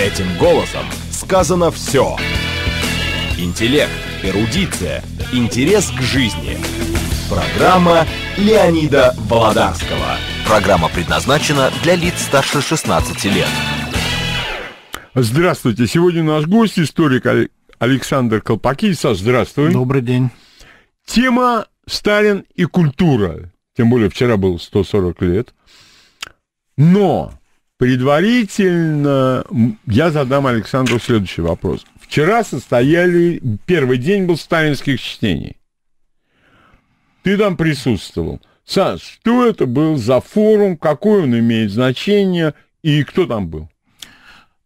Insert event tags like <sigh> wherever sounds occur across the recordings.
Этим голосом сказано все. Интеллект, эрудиция, интерес к жизни. Программа Леонида Володарского. Программа предназначена для лиц старше 16 лет. Здравствуйте. Сегодня наш гость, историк Александр Колпаки. Саш, здравствуй. Добрый день. Тема «Сталин и культура». Тем более вчера было 140 лет. Но Предварительно я задам Александру следующий вопрос. Вчера состояли, первый день был сталинских чтений. Ты там присутствовал. Сан, что это был за форум, какое он имеет значение и кто там был?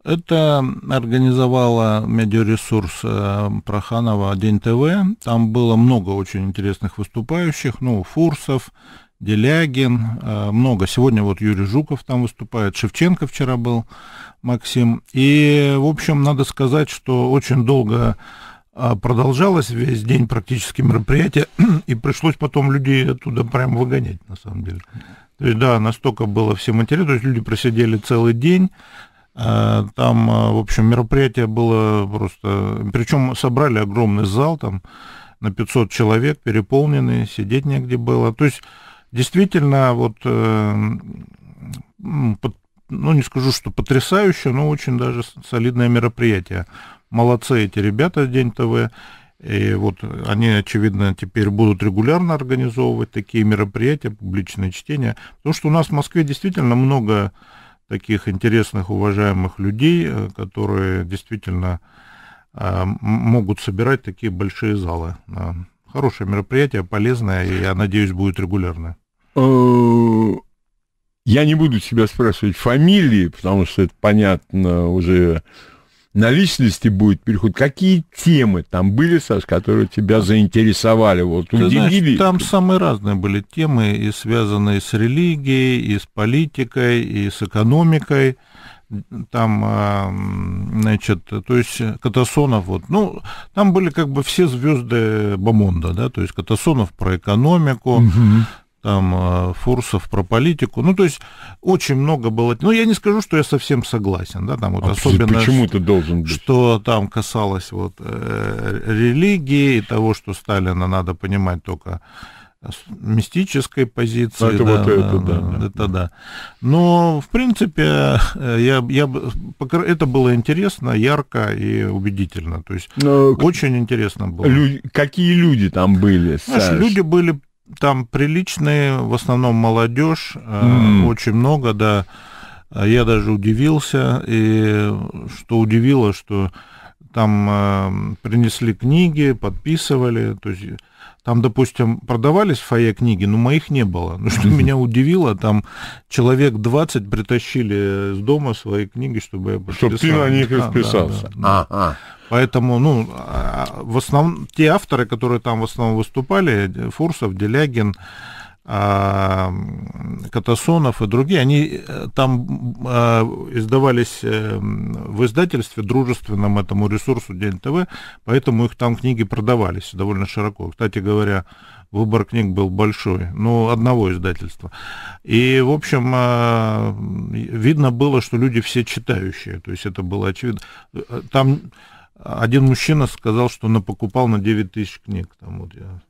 Это организовала медиаресурс э, Проханова День ТВ. Там было много очень интересных выступающих, ну, Фурсов, Делягин, а, много. Сегодня вот Юрий Жуков там выступает, Шевченко вчера был, Максим. И, в общем, надо сказать, что очень долго а, продолжалось весь день практически мероприятие, <clears throat> и пришлось потом людей оттуда прям выгонять, на самом деле. То есть, да, настолько было всем интересно, то есть люди просидели целый день, а, там, в общем, мероприятие было просто... Причем собрали огромный зал, там на 500 человек, переполненный, сидеть негде было. То есть действительно вот э, ну, не скажу, что потрясающе, но очень даже солидное мероприятие. Молодцы эти ребята, День ТВ. И вот они, очевидно, теперь будут регулярно организовывать такие мероприятия, публичные чтения. Потому что у нас в Москве действительно много таких интересных, уважаемых людей, э, которые действительно а, могут собирать такие большие залы на Хорошее мероприятие, полезное, и, я надеюсь, будет регулярное. Э, я не буду тебя спрашивать фамилии, потому что это понятно уже на личности будет переход. Какие темы там были, Саш, которые тебя заинтересовали? Вот, Ты Знаешь, там самые разные были темы, и связанные с религией, и с политикой, и с экономикой там, а, значит, то есть э, Катасонов, вот, ну, там были как бы все звезды Бомонда, да, то есть Катасонов про экономику, угу. там а, Фурсов про политику, ну, то есть очень много было, ну, я не скажу, что я совсем согласен, да, там вот а особенно... Почему ты должен быть? Что там касалось вот э, религии и того, что Сталина надо понимать только мистической позиции. это да, вот это, да, да. Это да. да. Но, в принципе, э, я, я, это было интересно, ярко и убедительно. То есть Но очень интересно было. Люди, какие люди там были? Знаешь, люди были там приличные, в основном молодежь, mm. очень много, да. Я даже удивился, и что удивило, что там э, принесли книги, подписывали, то есть там, допустим, продавались в книги, но моих не было. Ну, что меня удивило, там человек 20 притащили с дома свои книги, чтобы я подписал. Чтобы ты на них и вписался. Да, да, да. Ну, а, а. Поэтому, ну, в основном, те авторы, которые там в основном выступали, Фурсов, Делягин, а, Катасонов и другие, они э, там а, издавались э, в издательстве дружественном этому ресурсу День ТВ, поэтому их там книги продавались довольно широко. Кстати говоря, выбор книг был большой, но ну, одного издательства. И, в общем, а, видно было, что люди все читающие, то есть это было очевидно. Э, там один мужчина сказал, что он покупал на 9 тысяч книг. Там вот я,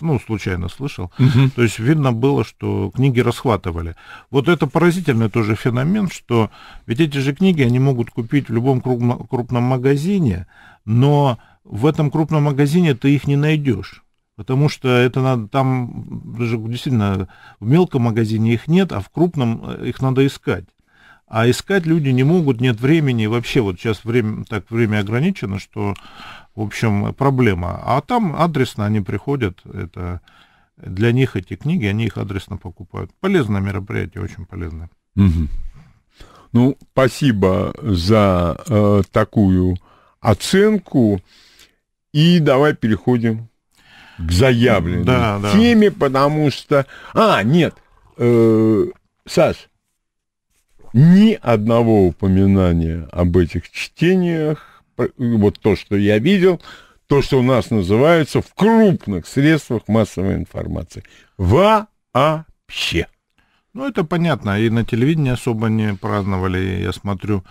ну, случайно слышал. Угу. То есть видно было, что книги расхватывали. Вот это поразительный тоже феномен, что ведь эти же книги они могут купить в любом крупном магазине, но в этом крупном магазине ты их не найдешь. Потому что это надо там, даже действительно, в мелком магазине их нет, а в крупном э, их надо искать а искать люди не могут, нет времени, вообще вот сейчас время, так время ограничено, что, в общем, проблема. А там адресно они приходят, это для них эти книги, они их адресно покупают. Полезное мероприятие, очень полезное. Угу. Ну, спасибо за э, такую оценку. И давай переходим к заявленной да, да. теме, потому что... А, нет, э, Саш, ни одного упоминания об этих чтениях, вот то, что я видел, то, что у нас называется в крупных средствах массовой информации. Вообще. Ну, это понятно. И на телевидении особо не праздновали. Я смотрю,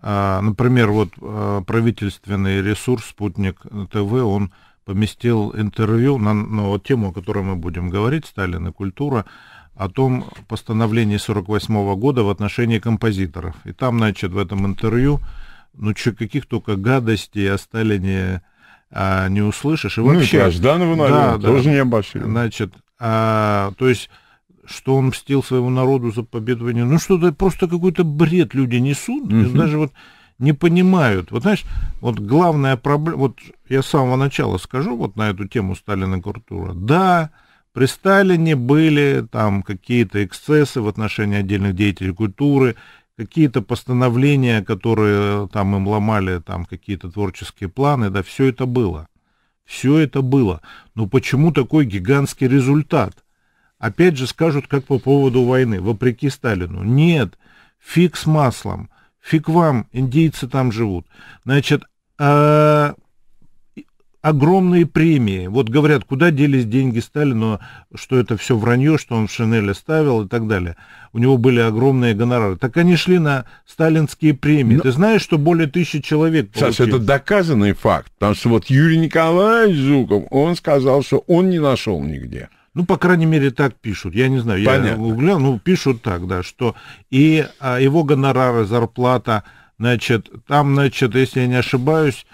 а, например, вот а, правительственный ресурс «Спутник ТВ», он поместил интервью на, на ну, тему, о которой мы будем говорить, Сталин и культура, о том постановлении 48 года в отношении композиторов. И там, значит, в этом интервью, ну, че, каких только гадостей о Сталине а, не услышишь. И ну, вообще, и Жданова, наверное, да, тоже да, не обошли. Значит, а, то есть, что он мстил своему народу за победу войны. Ну, что-то просто какой-то бред люди несут. Угу. Даже вот не понимают. Вот знаешь, вот главная проблема, вот я с самого начала скажу вот на эту тему Сталина Куртура. Да, при Сталине были там какие-то эксцессы в отношении отдельных деятелей культуры, какие-то постановления, которые э, там им ломали, там какие-то творческие планы, да, все это было. Все это было. Но почему такой гигантский результат? Опять же скажут, как по поводу войны, вопреки Сталину. Нет, фиг с маслом, фиг вам, индейцы там живут. Значит, а огромные премии. Вот говорят, куда делись деньги Сталину, а что это все вранье, что он в шинели ставил и так далее. У него были огромные гонорары. Так они шли на сталинские премии. Но... Ты знаешь, что более тысячи человек Саша, получили? это доказанный факт. Потому что вот Юрий Николаевич Жуков, он сказал, что он не нашел нигде. Ну, по крайней мере, так пишут. Я не знаю, Понятно. я углянул, ну, пишут так, да, что и а, его гонорары, зарплата, значит, там, значит, если я не ошибаюсь,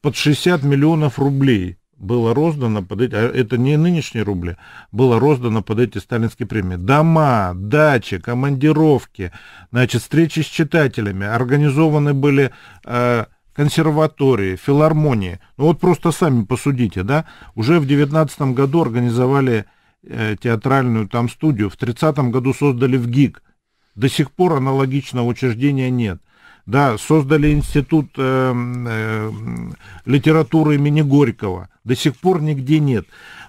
под 60 миллионов рублей было роздано под эти, а это не нынешние рубли, было роздано под эти сталинские премии. Дома, дачи, командировки, значит, встречи с читателями, организованы были э, консерватории, филармонии. Ну вот просто сами посудите, да, уже в 19 году организовали э, театральную там студию, в 30 году создали в ГИК. До сих пор аналогичного учреждения нет да, создали институт э, э, литературы имени Горького, до сих пор нигде нет.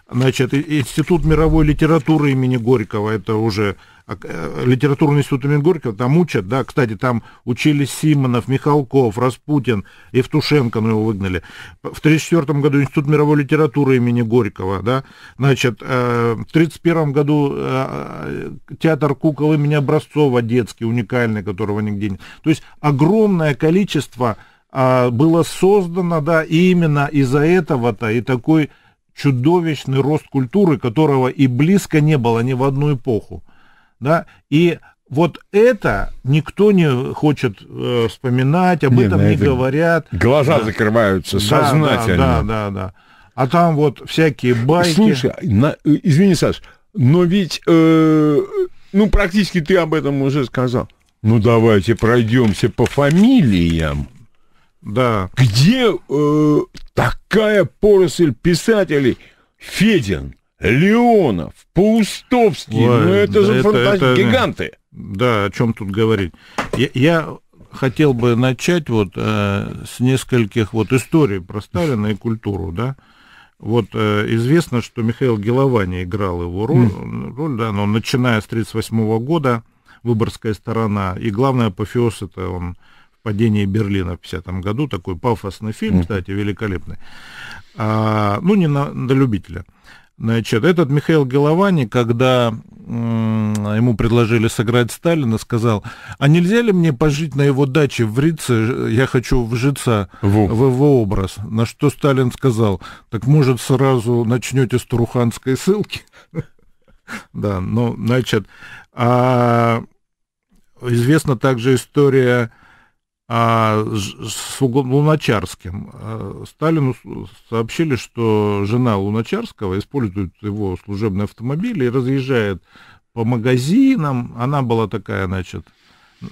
Значит, институт мировой литературы имени Горького, это уже а, э, литературный институт имени Горького, там учат, да, кстати, там учились Симонов, Михалков, Распутин, Евтушенко, но ну, его выгнали. В 1934 году Институт мировой литературы имени Горького, да, значит, э, в 1931 году э, театр кукол имени Образцова детский, уникальный, которого нигде нет. То есть огромное количество а, было создано, да, и именно из-за этого-то и такой чудовищный рост культуры, которого и близко не было ни в одну эпоху. Да? И вот это никто не хочет э, вспоминать, об не, этом ну, не это говорят. Глаза да. закрываются сознательно. Да, да, да, да. А там вот всякие байки. Слушай, на, э, извини, Саш, но ведь, э, ну, практически ты об этом уже сказал. Ну, давайте пройдемся по фамилиям. Да. Где э, такая поросль писателей? Федин, Леонов, Паустовский, Ой, ну это да же это, фантаз... это, гиганты. Да, о чем тут говорить. Я, я хотел бы начать вот э, с нескольких вот историй про Сталина и культуру, да. Вот э, известно, что Михаил Геловани играл его роль, mm. роль да, но начиная с 1938 -го года, выборская сторона, и главное апофеоз это он в падении Берлина в 50 году, такой пафосный фильм, mm. кстати, великолепный, а, ну не на, на любителя. Значит, этот Михаил Головани, когда ему предложили сыграть Сталина, сказал, а нельзя ли мне пожить на его даче в Рице, я хочу вжиться Во. в его образ. На что Сталин сказал, так может сразу начнете с Туруханской ссылки? <laughs> Да, ну, значит, а, известна также история а, с Луначарским. А, Сталину сообщили, что жена Луначарского использует его служебный автомобиль и разъезжает по магазинам. Она была такая, значит,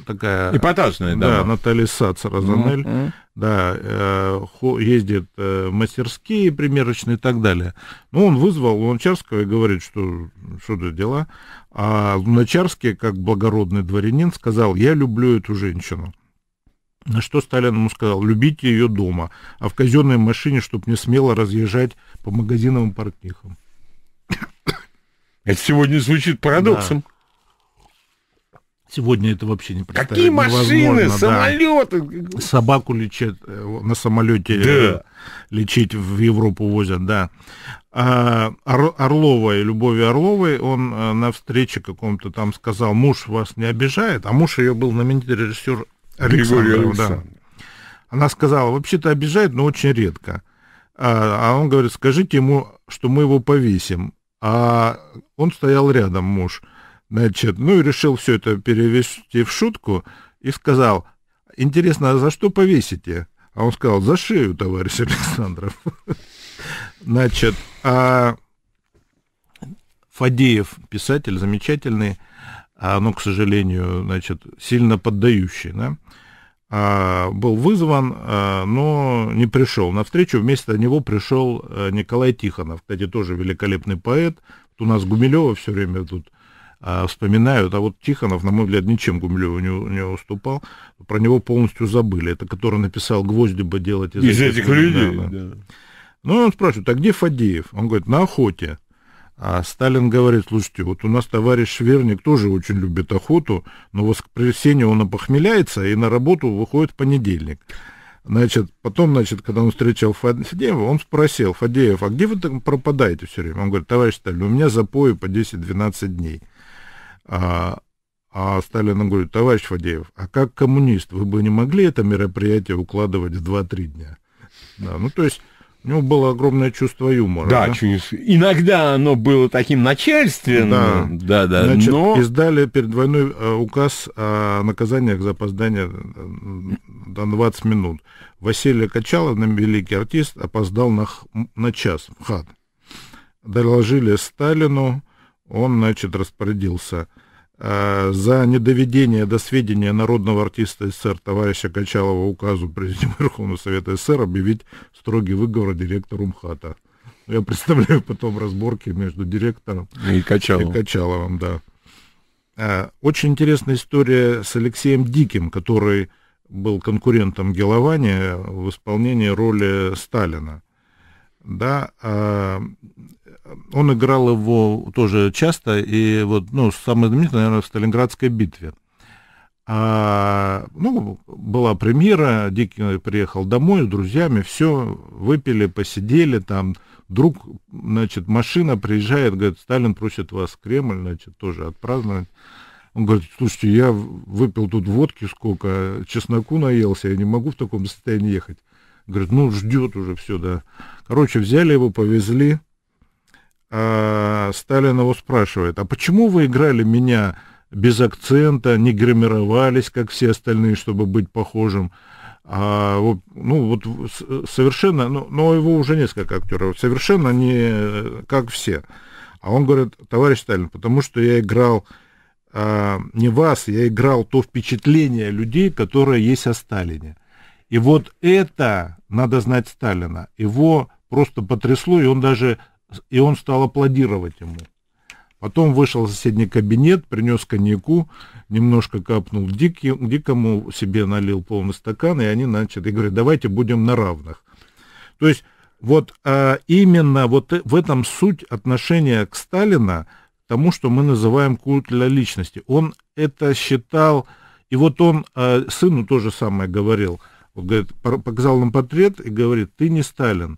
такая... Эпатажная, да. Да, Наталья Сац, Розанель. Mm-hmm. Да, э, ездит э, мастерские, примерочные и так далее. Ну, он вызвал Луначарского и говорит, что что за дела. А Луначарский, как благородный дворянин, сказал, я люблю эту женщину. На что Сталин ему сказал, любите ее дома, а в казенной машине, чтобы не смело разъезжать по магазиновым и портнихам. Это сегодня звучит парадоксом. Да. Сегодня это вообще не представить. Какие машины, самолеты? Да. Собаку лечат э, на самолете, э, да. лечить в Европу возят, да. А Орловой, Любови Орловой, он э, на встрече каком-то там сказал, муж вас не обижает, а муж ее был знаменитый режиссер Александров, Да. Она сказала, вообще-то обижает, но очень редко. А, а он говорит, скажите ему, что мы его повесим. А он стоял рядом, муж. Значит, ну и решил все это перевести в шутку и сказал, интересно, а за что повесите? А он сказал, за шею, товарищ Александров. <laughs> Значит, а Фадеев, писатель замечательный, а оно, к сожалению, значит, сильно поддающее, да, а, был вызван, а, но не пришел. На встречу вместо него пришел э, Николай Тихонов, кстати, тоже великолепный поэт. Вот у нас Гумилева все время тут а, вспоминают, а вот Тихонов, на мой взгляд, ничем Гумилеву не, не уступал, про него полностью забыли. Это который написал «Гвозди бы делать из, из этих людей». Да, да. Да. Ну, он спрашивает, а где Фадеев? Он говорит, на охоте. А Сталин говорит, слушайте, вот у нас товарищ Шверник тоже очень любит охоту, но в воскресенье он опохмеляется и на работу выходит в понедельник. Значит, потом, значит, когда он встречал Фадеева, он спросил, Фадеев, а где вы так пропадаете все время? Он говорит, товарищ Сталин, у меня запои по 10-12 дней. А, а Сталин говорит, товарищ Фадеев, а как коммунист, вы бы не могли это мероприятие укладывать в 2-3 дня? Да, ну, то есть у него было огромное чувство юмора. Да, да? иногда оно было таким начальственным. Да, да, да. Значит, но... издали перед войной э, указ о наказаниях за опоздание э, до 20 минут. Василий Качалов, великий артист, опоздал на, на час в хат. Доложили Сталину, он, значит, распорядился – Э, за недоведение до сведения народного артиста СССР товарища Качалова указу президента <laughs> Верховного Совета СССР объявить строгий выговор директору МХАТа. Ну, я <laughs> представляю потом разборки между директором и Качаловым, и Качаловым да. Э, очень интересная история с Алексеем Диким, который был конкурентом Гелования в исполнении роли Сталина. Да, а, он играл его тоже часто, и вот, ну, самое знаменитое, наверное, в Сталинградской битве. А, ну, была премьера, Дикин приехал домой с друзьями, все, выпили, посидели там. Вдруг, значит, машина приезжает, говорит, Сталин просит вас в Кремль, значит, тоже отпраздновать. Он говорит, слушайте, я выпил тут водки сколько, чесноку наелся, я не могу в таком состоянии ехать. Говорит, ну, ждет уже все, да. Короче, взяли его, повезли Э, Сталин его спрашивает, а почему вы играли меня без акцента, не гримировались, как все остальные, чтобы быть похожим? А, ну, вот совершенно, ну, но его уже несколько актеров, совершенно не как все. А он говорит, товарищ Сталин, потому что я играл э, не вас, я играл то впечатление людей, которое есть о Сталине. И вот это надо знать Сталина. Его просто потрясло, и он даже и он стал аплодировать ему. Потом вышел в соседний кабинет, принес коньяку, немножко капнул дикий, дикому, себе налил полный стакан, и они начали, и говорят, давайте будем на равных. То есть вот а, именно вот в этом суть отношения к Сталина, тому, что мы называем культля личности. Он это считал, и вот он а, сыну же самое говорил, он говорит, показал нам портрет и говорит, ты не Сталин,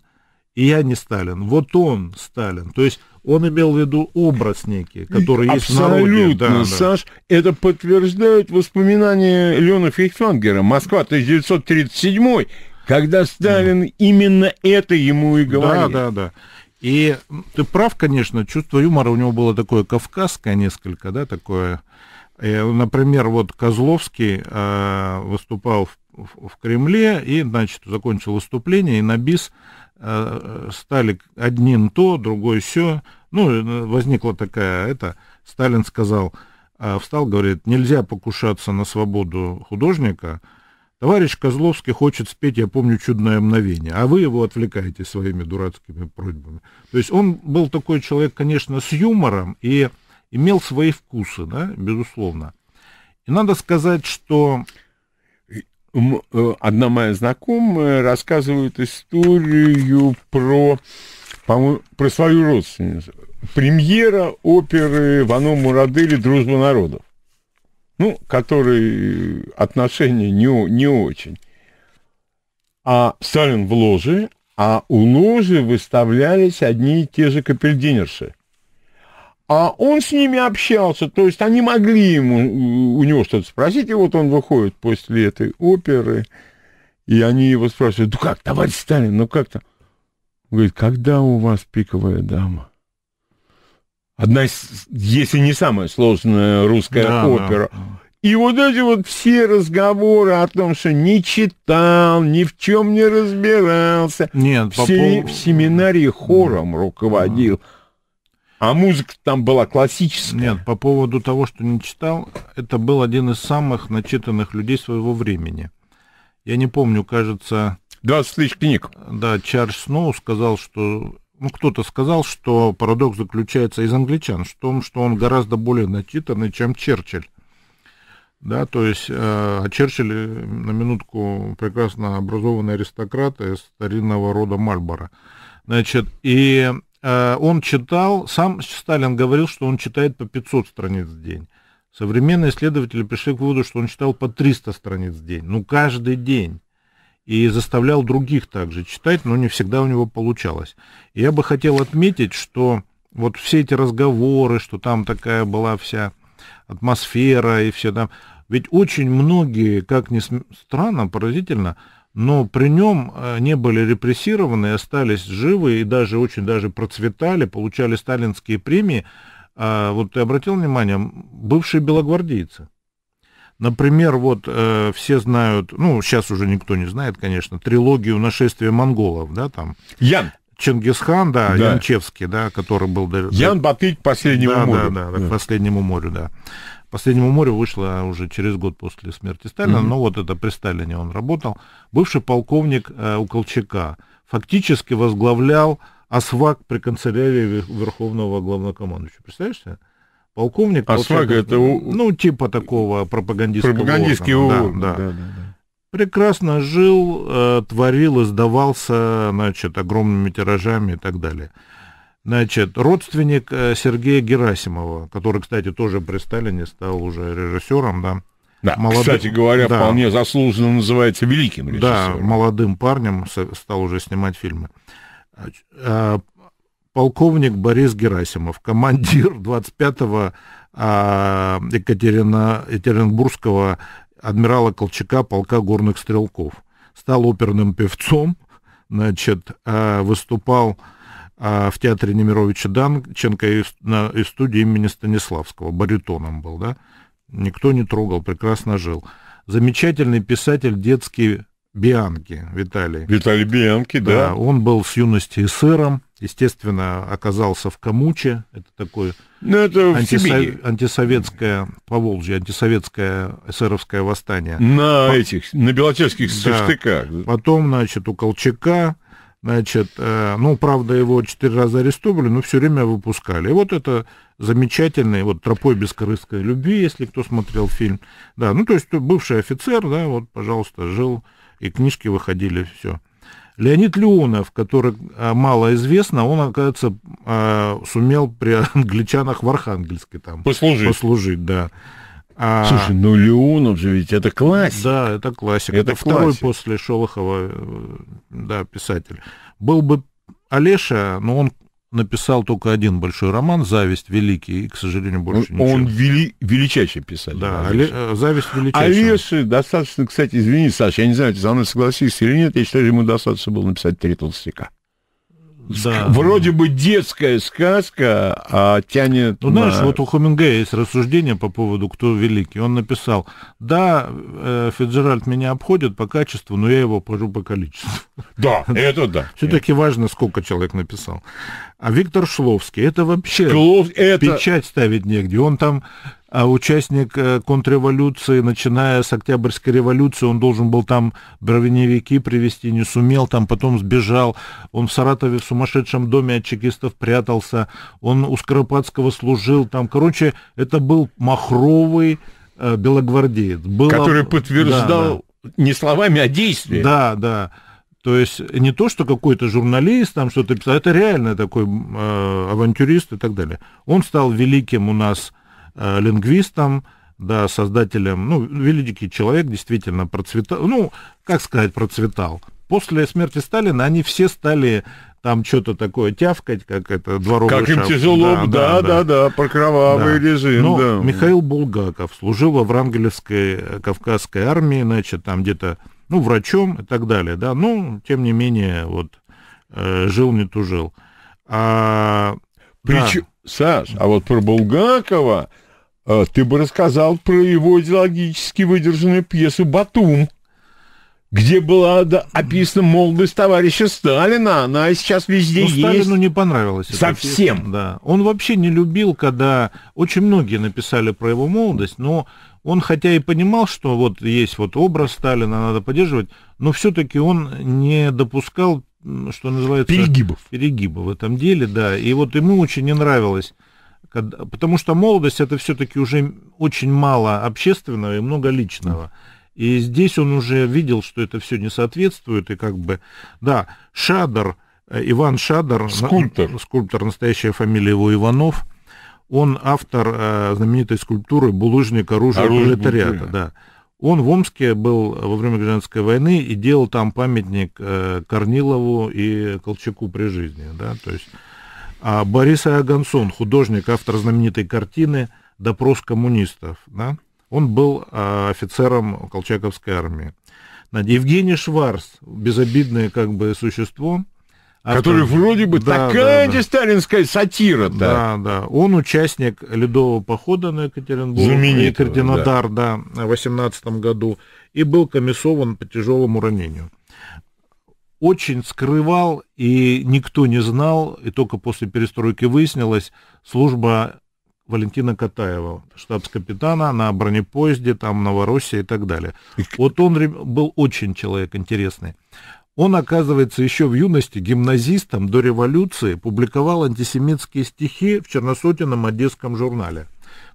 и я не Сталин. Вот он Сталин. То есть он имел в виду образ некий, который Абсолютно, есть в народе. Да, Саш, да. это подтверждают воспоминания Леона Фейхтвангера. Москва, 1937 когда Сталин да. именно это ему и говорил. Да, да, да. И ты прав, конечно, чувство юмора у него было такое кавказское несколько, да, такое. Э, например, вот Козловский э, выступал в, в, в Кремле и, значит, закончил выступление и на бис Э, стали одним то, другой все. Ну, э, возникла такая, это, Сталин сказал, э, встал, говорит, нельзя покушаться на свободу художника, Товарищ Козловский хочет спеть, я помню, чудное мгновение, а вы его отвлекаете своими дурацкими просьбами. То есть он был такой человек, конечно, с юмором и имел свои вкусы, да, безусловно. И надо сказать, что Э, одна моя знакомая рассказывает историю про, по про свою родственницу. Премьера оперы Вано Мурадели «Дружба народов», ну, которые отношения не, не очень. А Сталин в ложе, а у ложи выставлялись одни и те же капельдинерши а он с ними общался, то есть они могли ему, у него что-то спросить, и вот он выходит после этой оперы, и они его спрашивают, ну как, товарищ Сталин, ну как то Он говорит, когда у вас пиковая дама? Одна из, если не самая сложная русская да, опера. Да. И вот эти вот все разговоры о том, что не читал, ни в чем не разбирался. Нет, в, по пол... в семинарии хором руководил. Да а музыка там была классическая. Нет, по поводу того, что не читал, это был один из самых начитанных людей своего времени. Я не помню, кажется... 20 тысяч книг. Да, Чарльз Сноу сказал, что... Ну, кто-то сказал, что парадокс заключается из англичан, в том, что он гораздо более начитанный, чем Черчилль. Да, то есть э, а Черчилль, э, на минутку, прекрасно образованный аристократ из старинного рода Мальбора. Значит, и Э, он читал, сам Сталин говорил, что он читает по 500 страниц в день. Современные исследователи пришли к выводу, что он читал по 300 страниц в день, ну каждый день. И заставлял других также читать, но не всегда у него получалось. И я бы хотел отметить, что вот все эти разговоры, что там такая была вся атмосфера и все там, ведь очень многие, как ни странно, поразительно, но при нем э, не были репрессированы, остались живы и даже очень даже процветали, получали сталинские премии. А вот ты обратил внимание, бывшие белогвардейцы. Например, вот э, все знают, ну, сейчас уже никто не знает, конечно, трилогию нашествия монголов, да, там. Ян. Чингисхан, да, да. Янчевский, да, который был... Ян Батык к последнему да, морю. Да, да, да, к последнему морю, да. «Последнему морю» вышла уже через год после смерти Сталина, mm-hmm. но вот это при Сталине он работал. Бывший полковник э, у Колчака фактически возглавлял ОСВАК при канцелярии Верховного Главнокомандующего. Представляешь себе? Полковник... ОСВАК это... Ну, типа такого пропагандистского Пропагандистский Да, да. Да, да, да. Прекрасно жил, э, творил, издавался, значит, огромными тиражами и так далее. Значит, родственник э, Сергея Герасимова, который, кстати, тоже при Сталине стал уже режиссером, да. Да, молодым, кстати говоря, да, вполне заслуженно называется великим режиссером. Да, молодым парнем стал уже снимать фильмы. Э, полковник Борис Герасимов, командир 25-го <laughs> а, Екатерина, Екатеринбургского адмирала Колчака полка горных стрелков. Стал оперным певцом, значит, э, выступал а в театре Немировича Данченко и, на, и студии имени Станиславского, баритоном был, да, никто не трогал, прекрасно жил. Замечательный писатель детский Бианки Виталий. Виталий Бианки, да. да. Он был с юности эсером, естественно, оказался в Камуче, это такое ну, это антисов... антисоветское, по Волжье, антисоветское эсеровское восстание. На по... этих, на белотельских да. сыштыках. Потом, значит, у Колчака, Значит, э, ну, правда, его четыре раза арестовали, но все время выпускали. И вот это замечательный, вот «Тропой бескорыстской любви», если кто смотрел фильм. Да, ну, то есть бывший офицер, да, вот, пожалуйста, жил, и книжки выходили, все. Леонид Леонов, который э, мало известно, он, оказывается, э, сумел при англичанах в Архангельске там послужить. послужить да. А... Слушай, ну Леонов же ведь это классик. Да, это классик. Это, это второй после Шолохова э, да, писатель. Был бы Олеша, но он написал только один большой роман «Зависть великий», и, к сожалению, больше он, ничего. Он вели, величайший писатель. Да, Оле... Э, «Зависть величайшая. Олеша достаточно, кстати, извини, Саша, я не знаю, ты со мной согласишься или нет, я считаю, ему достаточно было написать «Три толстяка». Да. Вроде бы детская сказка, а тянет... Ну, знаешь, вот у Хумингея есть рассуждение по поводу «Кто великий». Он написал, да, э, Фиджеральд меня обходит по качеству, но я его пожу по количеству. Да, это да. Все-таки важно, сколько человек написал. А Виктор Шловский, это вообще Шлов... это... печать ставить негде. Он там а участник э, контрреволюции, начиная с Октябрьской революции, он должен был там бровеневики привести, не сумел, там потом сбежал, он в Саратове в сумасшедшем доме от чекистов прятался, он у Скоропадского служил, там, короче, это был махровый э, белогвардеец. Было... Который подтверждал да, да. не словами, а действиями. Да, да. То есть не то, что какой-то журналист там что-то писал, это реально такой э, авантюрист и так далее. Он стал великим у нас Э, лингвистом, да, создателем, ну, великий человек действительно процветал, ну, как сказать, процветал. После смерти Сталина они все стали там что-то такое тявкать, как это дворовый Как шаг. им тяжело, да, да, да, да, да про кровавый да. режим. Но да. Михаил Булгаков служил в Врангелевской э, Кавказской армии, значит, там где-то, ну, врачом и так далее, да, ну, тем не менее, вот, э, жил не тужил. А, Прич... да. Саш, а вот про Булгакова а, ты бы рассказал про его идеологически выдержанную пьесу «Батум», где была да, описана молодость товарища Сталина. Она сейчас везде ну, Сталину есть. Сталину не понравилось. Совсем. да. Он вообще не любил, когда очень многие написали про его молодость, но он хотя и понимал, что вот есть вот образ Сталина, надо поддерживать, но все-таки он не допускал, что называется... Перегибов. Перегибов в этом деле, да. И вот ему очень не нравилось когда, потому что молодость это все-таки уже очень мало общественного и много личного. И здесь он уже видел, что это все не соответствует, и как бы, да, Шадр, э, Иван Шадр, скульптор, на, скульптор, настоящая фамилия его Иванов, он автор э, знаменитой скульптуры «Булыжник оружия пролетариата». Да. Он в Омске был во время гражданской войны и делал там памятник э, Корнилову и Колчаку при жизни. Да? То есть а Борис Агансон, художник, автор знаменитой картины «Допрос коммунистов», да? он был а, офицером Колчаковской армии. Евгений Шварц, безобидное как бы существо, Автор... Который вроде бы да, такая да, да. сталинская сатира -то. Да, да. Он участник ледового похода на Екатеринбург. Знаменитый. Екатеринодар, да. да, в 18 году. И был комиссован по тяжелому ранению очень скрывал, и никто не знал, и только после перестройки выяснилось, служба Валентина Катаева, штабс-капитана на бронепоезде, там, Новороссия и так далее. Вот он был очень человек интересный. Он, оказывается, еще в юности гимназистом до революции публиковал антисемитские стихи в черносотенном одесском журнале.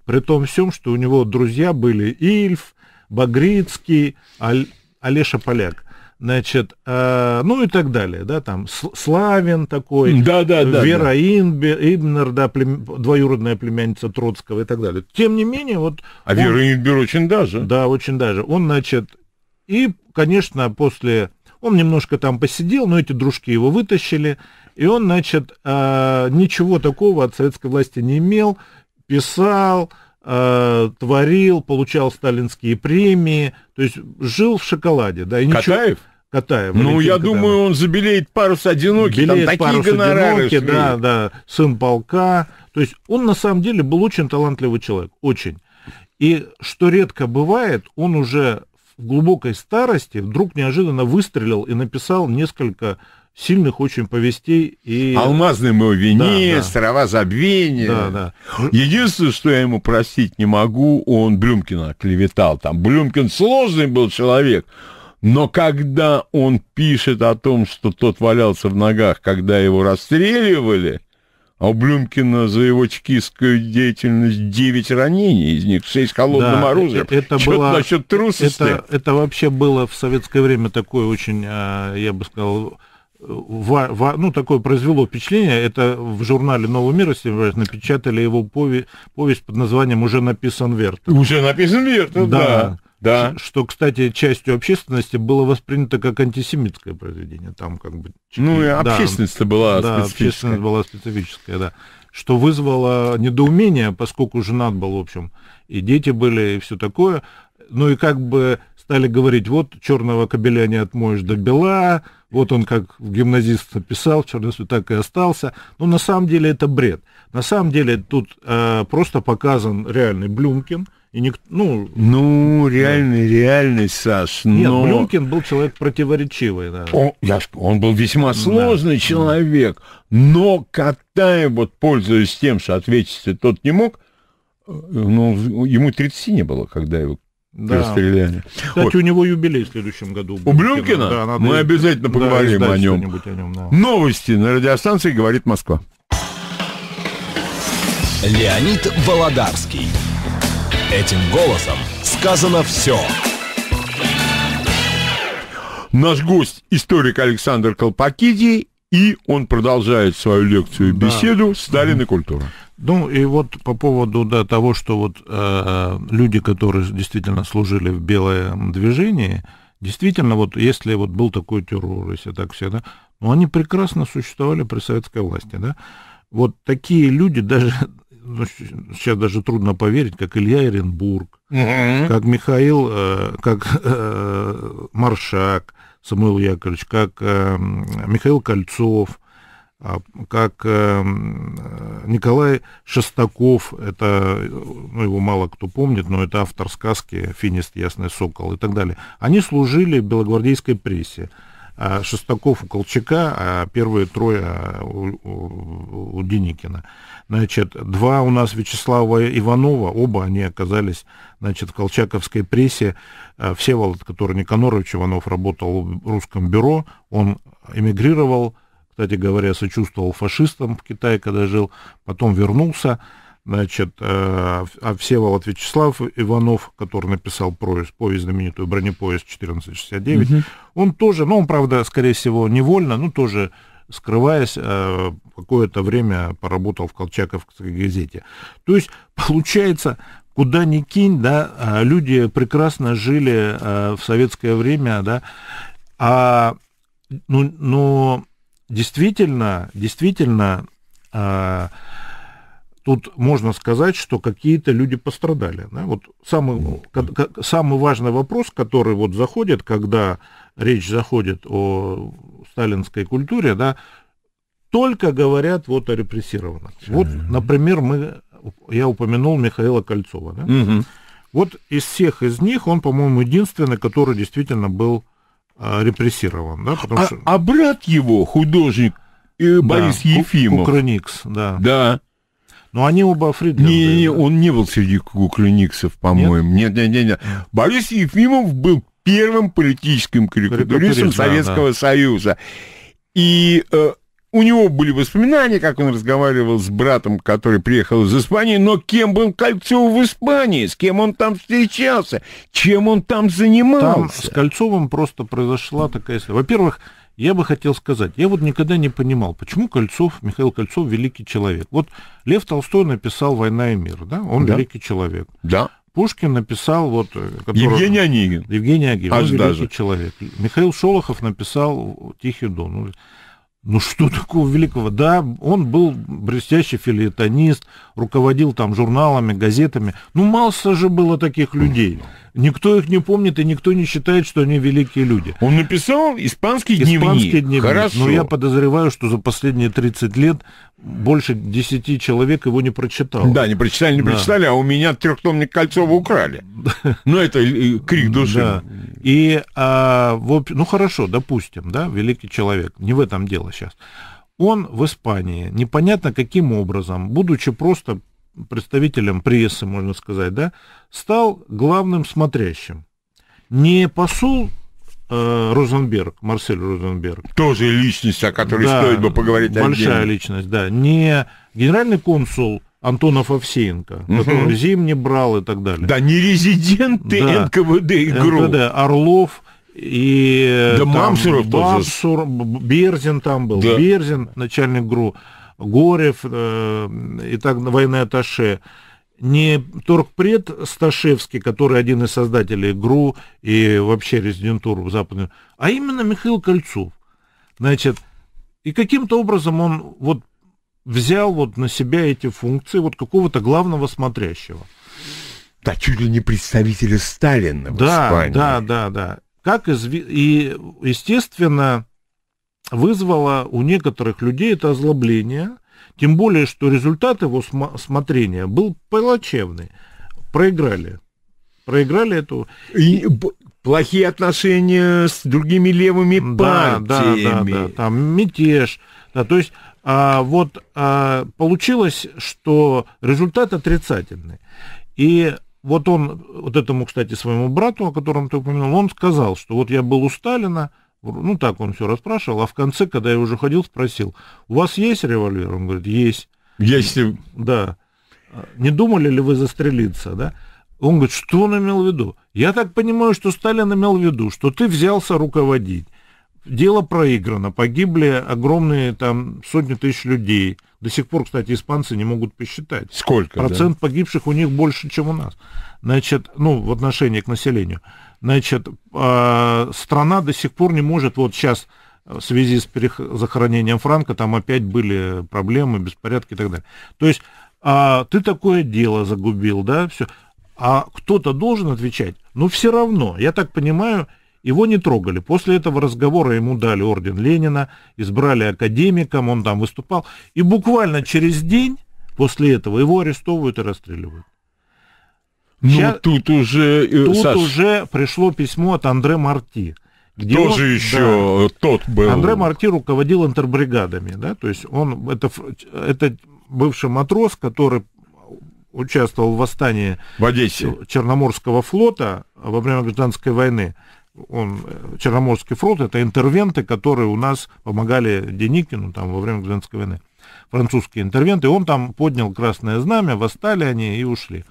При том всем, что у него друзья были Ильф, Багрицкий, Аль... Олеша Поляк. Значит, э, ну и так далее, да, там Славин такой, да, да, да, Вера да. Инбер, да, плем, двоюродная племянница Троцкого и так далее. Тем не менее, вот... А он, Вера Инбер очень даже. Да, очень даже. Он, значит, и, конечно, после... Он немножко там посидел, но эти дружки его вытащили, и он, значит, э, ничего такого от советской власти не имел, писал, э, творил, получал сталинские премии, то есть жил в шоколаде, да, и ничего. Катаев. Ну, я думаю, он забелеет парус одинокий, Белеет там такие парус гонорары. Одинокий, да, да, сын полка. То есть он на самом деле был очень талантливый человек, очень. И что редко бывает, он уже в глубокой старости вдруг неожиданно выстрелил и написал несколько сильных очень повестей и... Алмазный мой вине, да, да. трава забвения. Да, да. Единственное, что я ему простить не могу, он Блюмкина клеветал там. Блюмкин сложный был человек, но когда он пишет о том, что тот валялся в ногах, когда его расстреливали, а у Блюмкина за его чекистскую деятельность 9 ранений, из них 6 холодным да, оружием. Э, это было, насчет трусости. Это, это вообще было в советское время такое очень, а, я бы сказал, во, во, ну, такое произвело впечатление. Это в журнале «Новый мир», если вы напечатали его пове, повесть под названием «Уже написан Верт». «Уже написан Верт», да. да. Да. Что, кстати, частью общественности было воспринято как антисемитское произведение. Там как бы... Ну и общественность-то да, была да, общественность была специфическая, да. Что вызвало недоумение, поскольку женат был, в общем, и дети были, и все такое. Ну и как бы стали говорить, вот черного кабеля не отмоешь до бела, вот он как гимназист написал, Чернышев так и остался. Но на самом деле это бред. На самом деле тут э, просто показан реальный Блюмкин. И ник... ну, ну, реальный, да. реальный, Саш, Нет, но... Блюмкин был человек противоречивый, да. Он, я, он был весьма сложный да, человек, но Катаев, вот пользуясь тем, что ответить тот не мог, э, ну, ему 30 не было, когда его да. перестреляния. Кстати, вот. у него юбилей в следующем году. У Блюмкина? Да, надо... Мы обязательно поговорим да, о нем. О нем да. Новости на радиостанции «Говорит Москва». Леонид Володарский. Этим голосом сказано все. Наш гость – историк Александр Колпакиди, и он продолжает свою лекцию и беседу да. «Сталин и культура». Ну и вот по поводу да, того, что вот э, люди, которые действительно служили в белом движении, действительно вот если вот был такой террор, если так все, да, ну они прекрасно существовали при советской власти, да. Вот такие люди даже <laughs> ну, сейчас даже трудно поверить, как Илья Эренбург, как Михаил, э, как э, Маршак, Самуил Яковлевич, как э, Михаил Кольцов, а, как эм, Николай Шестаков, это, ну, его мало кто помнит, но это автор сказки «Финист, Ясный Сокол» и так далее, они служили белогвардейской прессе. А Шестаков у Колчака, а первые трое у, у, у Деникина. Значит, два у нас Вячеслава Иванова, оба они оказались, значит, в колчаковской прессе. А Всеволод, который Никанорович Иванов работал в русском бюро, он эмигрировал, кстати говоря, сочувствовал фашистам в Китае, когда жил, потом вернулся. Значит, э, а Всеволод Вячеслав Иванов, который написал поезд, поезд знаменитую бронепоезд 1469, угу. он тоже, ну, он, правда, скорее всего, невольно, ну, тоже скрываясь, э, какое-то время поработал в Колчаковской газете. То есть, получается, куда ни кинь, да, а, люди прекрасно жили э, в советское время, да, а, ну, но действительно, действительно, э, тут можно сказать, что какие-то люди пострадали. Да? Вот самый, самый важный вопрос, который вот заходит, когда речь заходит о сталинской культуре, да, только говорят вот о репрессированных. Вот, например, мы, я упомянул Михаила Кольцова. Да? Угу. Вот из всех из них он, по-моему, единственный, который действительно был а, репрессирован, да? Потому а, что... а брат его, художник э, Борис Ефимов. Кукрыникс, да. Да. Но они оба Фридленды. Не, не, он не был среди кукрыниксов, по-моему. Нет? нет, нет, нет, нет. Борис Ефимов был первым политическим карикатуристом Советского да, да. Союза. И э, у него были воспоминания, как он разговаривал с братом, который приехал из Испании, но кем был Кольцов в Испании, с кем он там встречался, чем он там занимался. Там с Кольцовым просто произошла такая... Во-первых, я бы хотел сказать, я вот никогда не понимал, почему Кольцов, Михаил Кольцов, великий человек. Вот Лев Толстой написал «Война и мир», да? Он да. великий человек. Да. Пушкин написал вот... Э, который... Евгений Онегин. Евгений Онегин, Аж он даже. великий человек. Михаил Шолохов написал «Тихий дон». Ну что <laughs> такого великого? Да, он был блестящий филетонист, руководил там журналами, газетами. Ну масса же было таких людей. Никто их не помнит и никто не считает, что они великие люди. Он написал испанский, дневник. Испанский дневник. Ну, Хорошо. Но я подозреваю, что за последние 30 лет больше десяти человек его не прочитал. Да, не прочитали, не да. прочитали, а у меня трехтомник Кольцова украли. <laughs> Ну, это крик души. Да. И, а, в, ну, хорошо, допустим, да, великий человек, не в этом дело сейчас. Он в Испании, непонятно каким образом, будучи просто представителем прессы, можно сказать, да, стал главным смотрящим. Не посол Э, Розенберг, Марсель Розенберг. Тоже личность, о которой да, стоит бы поговорить Большая отдельно. личность, да. Не генеральный консул Антонов Овсеенко, угу. который Зим брал и так далее. Да, не резиденты да. НКВД и ГРУ. НКВД, Орлов и... Э, да, там, Мамсуров Басур, Берзин там был, да. Берзин, начальник ГРУ, Горев э, и так, военные атташе не торгпред Сташевский, который один из создателей ГРУ и вообще резидентуру западную, а именно Михаил Кольцов. Значит, и каким-то образом он вот взял вот на себя эти функции вот какого-то главного смотрящего. Да, чуть ли не представителя Сталина в да, Испании. Да, да, да. Как изв... И, естественно, вызвало у некоторых людей это озлобление – тем более, что результат его смотрения был плачевный. Проиграли. Проиграли эту... И плохие отношения с другими левыми да, партиями. Да, да, да. Там мятеж. Да, то есть а, вот а, получилось, что результат отрицательный. И вот он, вот этому, кстати, своему брату, о котором ты упомянул, он сказал, что вот я был у Сталина, ну, так он все расспрашивал, а в конце, когда я уже ходил, спросил, у вас есть револьвер? Он говорит, есть. Если... Да. А, не думали ли вы застрелиться, да? Он говорит, что он имел в виду? Я так понимаю, что Сталин имел в виду, что ты взялся руководить. Дело проиграно, погибли огромные там сотни тысяч людей. До сих пор, кстати, испанцы не могут посчитать. Сколько? Процент да? погибших у них больше, чем у нас. Значит, ну, в отношении к населению. Значит, а, страна до сих пор не может, вот сейчас э, в связи с захоронением Франка, там опять были проблемы, беспорядки и так далее. То есть а, ты такое дело загубил, да, все. А кто-то должен отвечать, но ну, все равно, я так понимаю, его не трогали. После этого разговора ему дали орден Ленина, избрали академиком, он там выступал. И буквально через день после этого его арестовывают и расстреливают. Ну, тут уже... Э, тут Саш... уже пришло письмо от Андре Марти. Где Тоже он, еще да, тот был. Андре Марти руководил интербригадами, да, то есть он, это, это бывший матрос, который участвовал в восстании в Одессе. Черноморского флота во время гражданской войны. Он, э, Черноморский флот это интервенты, которые у нас помогали Деникину там, во время гражданской войны французские интервенты, он там поднял красное знамя, восстали они и ушли.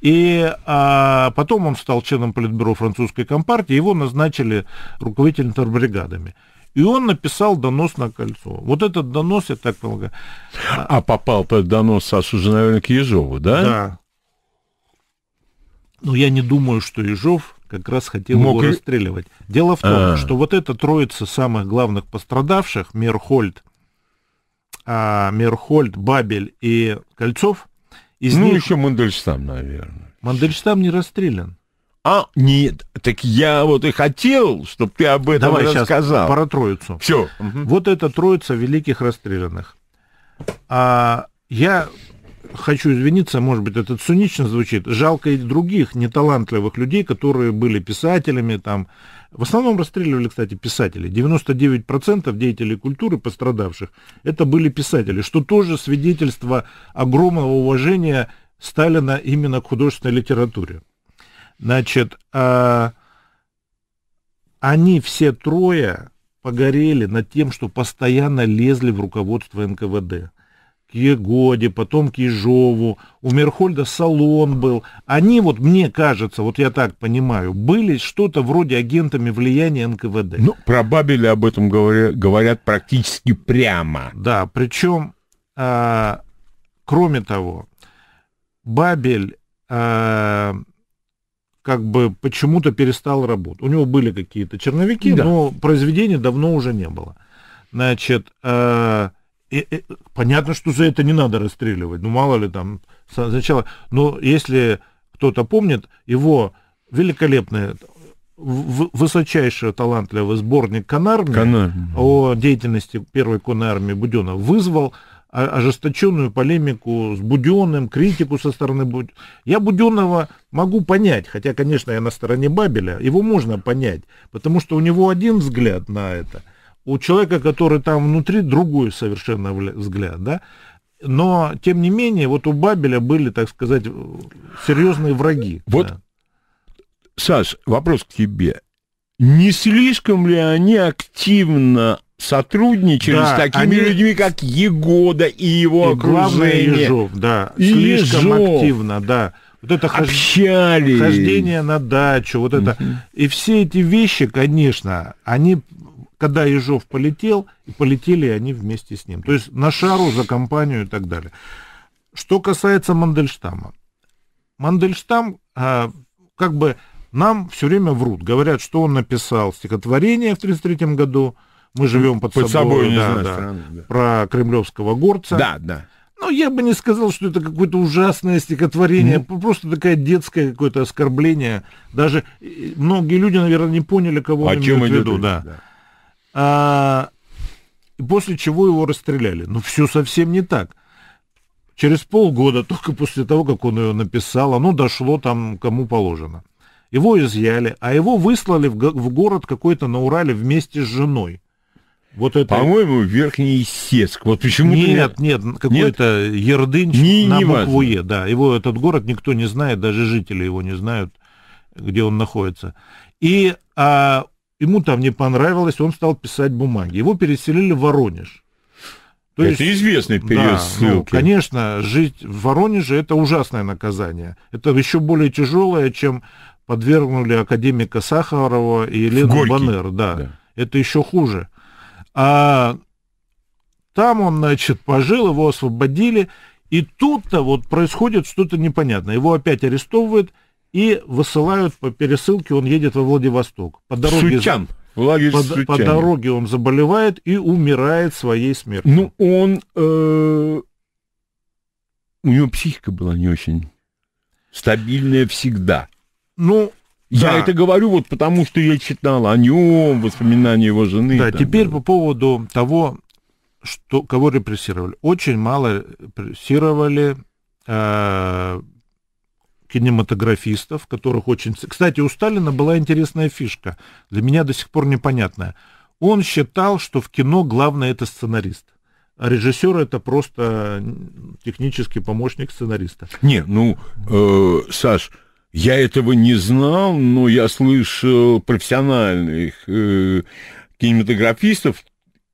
И а, потом он стал членом политбюро французской компартии, его назначили руководителем интербригадами. И он написал донос на кольцо. Вот этот донос, я так полагаю. А попал под донос осужденного к Ежову, да? Да. Но я не думаю, что Ежов как раз хотел Мог его и... расстреливать. Дело в том, А-а-а. что вот эта троица самых главных пострадавших, Мерхольд, а, Мерхольд, Бабель и Кольцов. Из ну, них... еще Мандельштам, наверное. Мандельштам не расстрелян. А, нет, так я вот и хотел, чтобы ты об этом Давай рассказал. Сейчас про троицу. Все. Угу. Вот это троица великих расстрелянных. А, я хочу извиниться, может быть, это цинично звучит. Жалко и других неталантливых людей, которые были писателями, там, в основном расстреливали, кстати, писатели. 99% деятелей культуры, пострадавших, это были писатели, что тоже свидетельство огромного уважения Сталина именно к художественной литературе. Значит, а, они все трое погорели над тем, что постоянно лезли в руководство НКВД к Егоде, потом к Ежову, у Мерхольда салон был. Они, вот мне кажется, вот я так понимаю, были что-то вроде агентами влияния НКВД. Ну, про Бабеля об этом говоря, говорят практически прямо. Да, причем, э, а, кроме того, Бабель... Э, как бы почему-то перестал работать. У него были какие-то черновики, да. но произведения давно уже не было. Значит, э, э, э, понятно, что за это не надо расстреливать. Ну, мало ли там сначала. Но если кто-то помнит, его великолепное высочайший талантливый сборник Канармии Канар. о деятельности первой конной армии Буденов вызвал а, ожесточенную полемику с Буденным, критику со стороны Буденного. Я Буденного могу понять, хотя, конечно, я на стороне Бабеля, его можно понять, потому что у него один взгляд на это – у человека, который там внутри, другой совершенно взгляд, да. Но, тем не менее, вот у Бабеля были, так сказать, серьезные враги. Вот, да. Саш, вопрос к тебе. Не слишком ли они активно сотрудничали да, с такими они... людьми, как Егода и его и окружение? Главное, Ежов, да. И слишком Ежов. активно, да вот это Общались. хождение на дачу, вот это. Угу. И все эти вещи, конечно, они когда Ежов полетел, и полетели они вместе с ним. То есть на шару, за компанию и так далее. Что касается Мандельштама. Мандельштам, а, как бы нам все время врут. Говорят, что он написал стихотворение в 1933 году. Мы живем под, под собой, собой да, да, страны, да. про кремлевского горца. Да, да. Ну, я бы не сказал, что это какое-то ужасное стихотворение, mm. просто такая детское какое-то оскорбление. Даже многие люди, наверное, не поняли, кого О он имеет в виду. Да. да а, после чего его расстреляли. Но ну, все совсем не так. Через полгода, <laughs> только после того, как он ее написал, оно дошло там, кому положено. Его изъяли, а его выслали в, в город какой-то на Урале вместе с женой. Вот это... По-моему, Верхний Сеск. Вот почему Нет, нет, какой-то Ердынч не, на букву Е. Да, его этот город никто не знает, даже жители его не знают, где он находится. И а, ему там не понравилось, он стал писать бумаги. Его переселили в Воронеж. То это есть, известный период да, ну, ссылки. Ну, конечно, жить в Воронеже это ужасное наказание. Это еще более тяжелое, чем подвергнули академика Сахарова и Елену Горький. Баннер. Да. да. Это еще хуже. А там он, значит, пожил, его освободили. И тут-то вот происходит что-то непонятное. Его опять арестовывают, и высылают по пересылке, он едет во Владивосток. По дороге... Сутян. Лагерь по, Сутяне. по дороге он заболевает и умирает своей смертью. Ну, он... Э, у него психика была не очень стабильная всегда. Ну, я да. это говорю вот потому, что я читал о нем, воспоминания его жены. Да, теперь было. по поводу того, что, кого репрессировали. Очень мало репрессировали э, кинематографистов, которых очень... Кстати, у Сталина была интересная фишка, для меня до сих пор непонятная. Он считал, что в кино главное это сценарист. А режиссер это просто технический помощник сценариста. Не, ну, э, Саш, я этого не знал, но я слышал профессиональных э, кинематографистов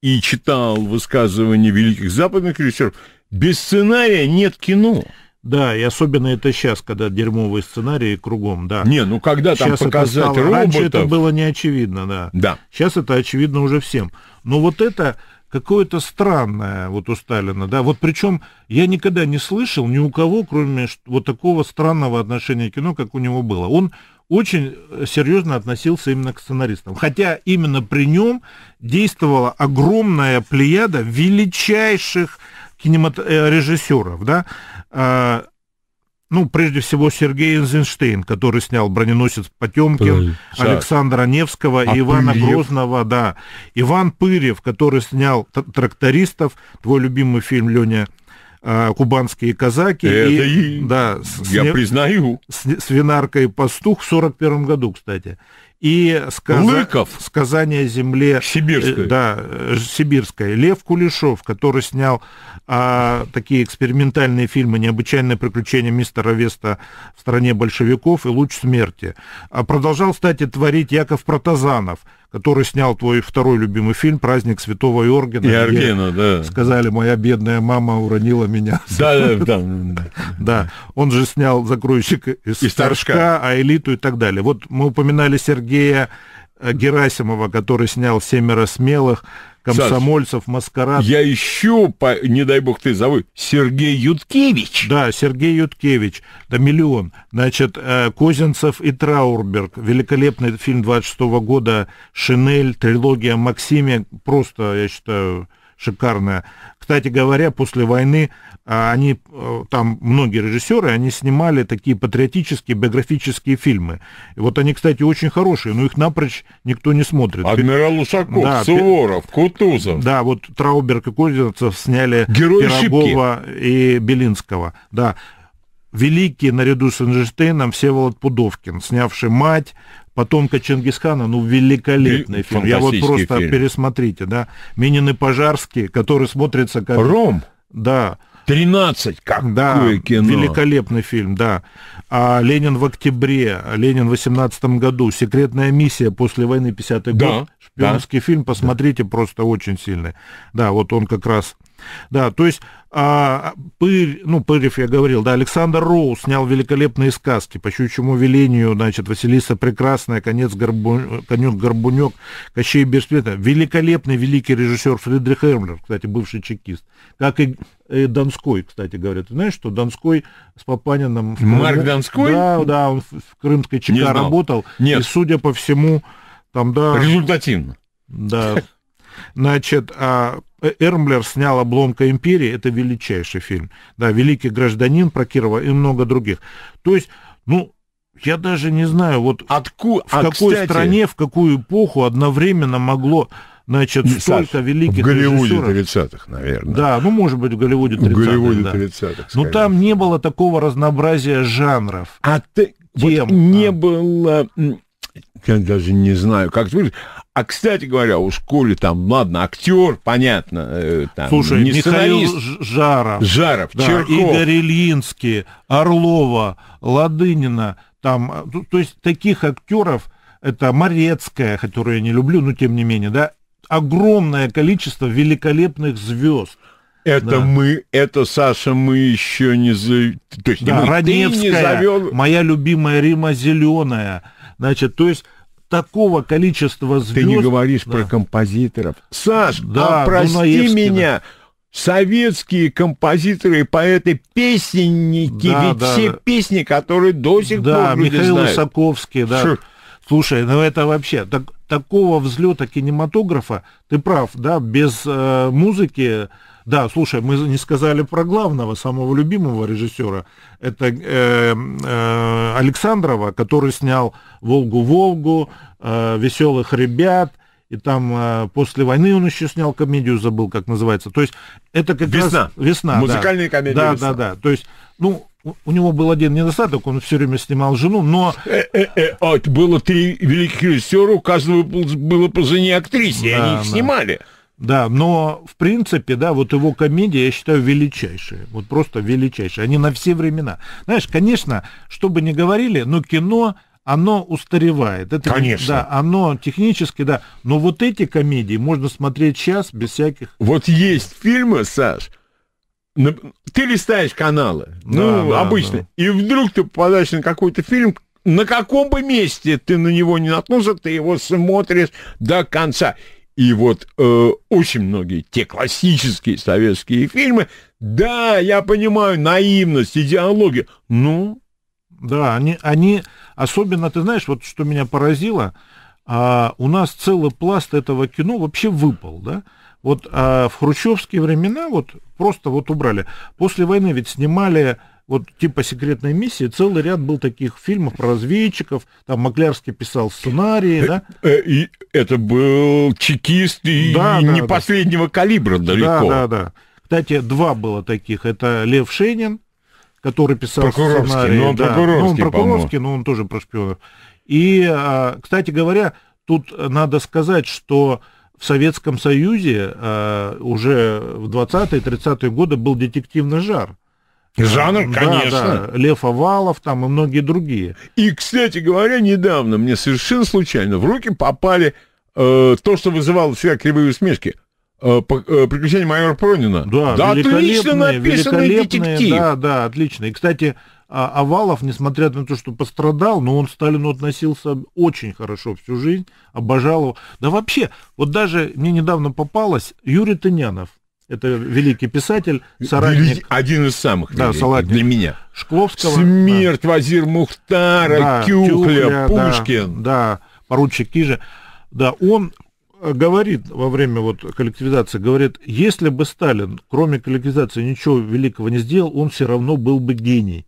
и читал высказывания великих западных режиссеров. Без сценария нет кино. Да, и особенно это сейчас, когда дерьмовые сценарии кругом, да. Не, ну когда там сейчас показать это стало... роботов... Раньше это было не очевидно, да. Да. Сейчас это очевидно уже всем. Но вот это какое-то странное вот у Сталина, да. Вот причем я никогда не слышал ни у кого, кроме вот такого странного отношения к кино, как у него было. Он очень э, серьезно относился именно к сценаристам. Хотя именно при нем действовала огромная плеяда величайших кинемат... Э, режиссеров, да, а, ну, прежде всего, Сергей Эйнзенштейн, который снял «Броненосец Потемкин», Шаг. Александра Невского, а Ивана Пырьев. Грозного, да. Иван Пырев, который снял «Трактористов», твой любимый фильм, Леня, а, «Кубанские казаки». Это и, и... Да, с, я с, признаю. С, с «Винаркой пастух» в 41 году, кстати. И сказ... Лыков. «Сказание земле». Э, сибирской. Да, э, сибирской. Лев Кулешов, который снял а такие экспериментальные фильмы «Необычайное приключение мистера Веста в стране большевиков» и «Луч смерти». А продолжал, кстати, творить Яков Протазанов, который снял твой второй любимый фильм «Праздник святого Иоргена». Иоргена, да. Сказали, моя бедная мама уронила меня. Да, да, да. <laughs> Да, он же снял «Закройщик из Старшка», «А элиту» и так далее. Вот мы упоминали Сергея э, Герасимова, который снял «Семеро смелых», комсомольцев, маскарад. Я ищу, по, не дай бог ты забыл, Сергей Юткевич. Да, Сергей Юткевич, да миллион. Значит, э, Козинцев и Траурберг, великолепный фильм 26 года, Шинель, трилогия Максиме, просто, я считаю, шикарная. Кстати говоря, после войны а, они, э, там многие режиссеры, они снимали такие патриотические, биографические фильмы. И вот они, кстати, очень хорошие, но их напрочь никто не смотрит. Адмирал Ушаков, да, Суворов, Кутузов. Да, вот Трауберг и Козинцев сняли Герои Пирогова Щипки. и Белинского. Да великий наряду с Эйнштейном Всеволод Пудовкин, снявший «Мать», Потомка Чингисхана, ну, великолепный фильм. Я вот просто фильм. пересмотрите, да. Минин и Пожарский, который смотрится как... Ром. Да. 13, как? да, кино! великолепный фильм, да. А «Ленин в октябре», «Ленин в 18 году», «Секретная миссия после войны 50-й да, год», шпионский да. фильм, посмотрите, да. просто очень сильный. Да, вот он как раз... Да, то есть а, пырь, ну, Пырев, я говорил, да, Александр Роу снял великолепные сказки по щучьему велению, значит, Василиса Прекрасная, Конец Горбу... Конек Горбунек, Кощей Бессмета. Великолепный великий режиссер Фридрих Эрмлер, кстати, бывший чекист, как и Донской, кстати, говорят. Ты знаешь, что Донской с Папанином... Марк Донской? Да, да, он в Крымской ЧК Не работал. Нет. И, судя по всему, там, да... Результативно. Да. Значит, а Э, Эрмлер снял «Обломка империи», это величайший фильм. Да, «Великий гражданин» про Кирова и много других. То есть, ну, я даже не знаю, вот Отку... в а, какой кстати... стране, в какую эпоху одновременно могло Значит, не, столько Саш, великих в Голливуде режиссеров. 30-х, наверное. Да, ну, может быть, в Голливуде 30-х. В Голливуде да. 30-х. Но там не было такого разнообразия жанров. А ты... Тем, вот не а... было я даже не знаю, как выразить. А, кстати говоря, у школе там, ладно, актер, понятно. Э, там, Слушай, не Михаил сценарист. Жаров. Жаров, да, Черков. Игорь Ильинский, Орлова, Ладынина. Там, то, э, ну, то есть таких актеров, это Морецкая, которую я не люблю, но тем не менее, да, огромное количество великолепных звезд. Это да. мы, это Саша, мы еще не за, то есть да, мы, Раневская, не завел. Моя любимая Рима Зеленая, Значит, то есть такого количества звезд... Ты не говоришь да. про композиторов. Саш, да, а ну, прости Дунаевский, меня, да. советские композиторы, и поэты, песенники, да, ведь да, все да. песни, которые до сих да, пор люди Михаил знают. Высоковский, да. Sure. Слушай, ну это вообще... Так, такого взлета кинематографа, ты прав, да, без э, музыки да, слушай, мы не сказали про главного, самого любимого режиссера. Это э, э, Александрова, который снял «Волгу-Волгу», э, «Веселых ребят», и там э, после войны он еще снял комедию, забыл, как называется. То есть это как весна. раз... Весна. Музыкальные да. комедии Да, весна. да, да. То есть, ну, у него был один недостаток, он все время снимал жену, но... Э, э, э, а было три великих режиссера, у каждого было по жене актрисе, да, и они их да. снимали. Да, но в принципе, да, вот его комедия, я считаю, величайшая. Вот просто величайшая. Они на все времена. Знаешь, конечно, что бы ни говорили, но кино оно устаревает. Это, Конечно. Да, оно технически, да. Но вот эти комедии можно смотреть сейчас без всяких... Вот есть фильмы, Саш, ты листаешь каналы, ну, да, обычно, да. и вдруг ты попадаешь на какой-то фильм, на каком бы месте ты на него не наткнулся, ты его смотришь до конца. И вот э, очень многие те классические советские фильмы, да, я понимаю, наивность, идеология, ну... Да, они, они особенно, ты знаешь, вот что меня поразило, а, у нас целый пласт этого кино вообще выпал, да? Вот а, в хрущевские времена вот просто вот убрали. После войны ведь снимали вот типа «Секретной миссии» целый ряд был таких фильмов про разведчиков, там Маклярский писал сценарии, э, да? Э, и это был чекист и да, не да, последнего да. калибра далеко. Да, да, да. Кстати, два было таких. Это Лев Шенин, который писал сценарий. Ну, ну, но он да. прокурорский, но он прокурорский, но он тоже про шпионов. И, а, кстати говоря, тут надо сказать, что в Советском Союзе а, уже в 20-е, 30-е годы был детективный жар. Жанр, конечно. Да, да. Лев Овалов там и многие другие. И, кстати говоря, недавно мне совершенно случайно в руки попали э, то, что вызывало всегда кривые усмешки. Э, э, приключения майора Пронина. Да, да отлично написанный детектив. Да, да, отлично. И, кстати, а, Овалов, несмотря на то, что пострадал, но он к Сталину относился очень хорошо всю жизнь, обожал его. Да вообще, вот даже мне недавно попалось Юрий Тынянов, это великий писатель, соратник. Один из самых да, соратник для меня. Шкловского. Смерть, да. Вазир Мухтара, да, Кюхля, Тюхля, Пушкин. Да, да, поручик Кижа. Да, он э, говорит во время вот коллективизации, говорит, если бы Сталин, кроме коллективизации, ничего великого не сделал, он все равно был бы гений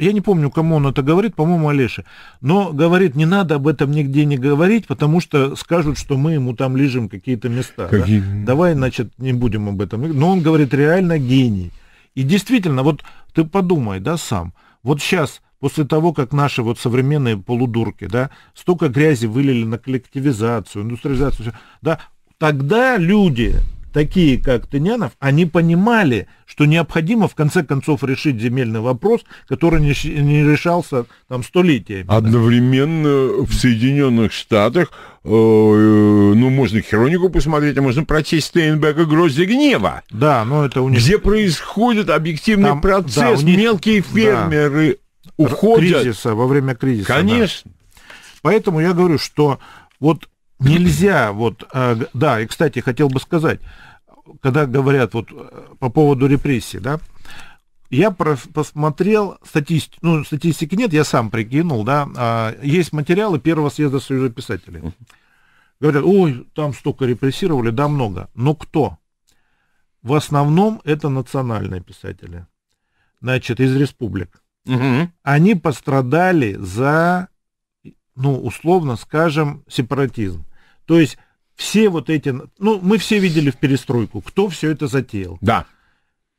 я не помню, кому он это говорит, по-моему, Олеше, но говорит, не надо об этом нигде не говорить, потому что скажут, что мы ему там лежим какие-то места. Какие? Да? Давай, значит, не будем об этом. Но он говорит, реально гений. И действительно, вот ты подумай, да, сам, вот сейчас после того, как наши вот современные полудурки, да, столько грязи вылили на коллективизацию, индустриализацию, да, тогда люди такие как Тынянов, они понимали, что необходимо в конце концов решить земельный вопрос, который не, не решался там столетиями. Одновременно в Соединенных Штатах, э, ну, можно хронику посмотреть, а можно прочесть Стейнбека «Грозди гнева». Да, но это у них... Где происходит объективный там, процесс, да, них... мелкие фермеры да. уходят. Кризиса, во время кризиса. Конечно. Да. Поэтому я говорю, что вот нельзя, вот, э, да, и, кстати, хотел бы сказать, когда говорят вот э, по поводу репрессий, да, я посмотрел статистику, ну, статистики нет, я сам прикинул, да, а, есть материалы Первого съезда Союза писателей. Говорят, ой, там столько репрессировали, да много. Но кто? В основном это национальные писатели, значит, из республик. Угу. Они пострадали за, ну, условно скажем, сепаратизм. То есть все вот эти, ну, мы все видели в перестройку, кто все это затеял. Да.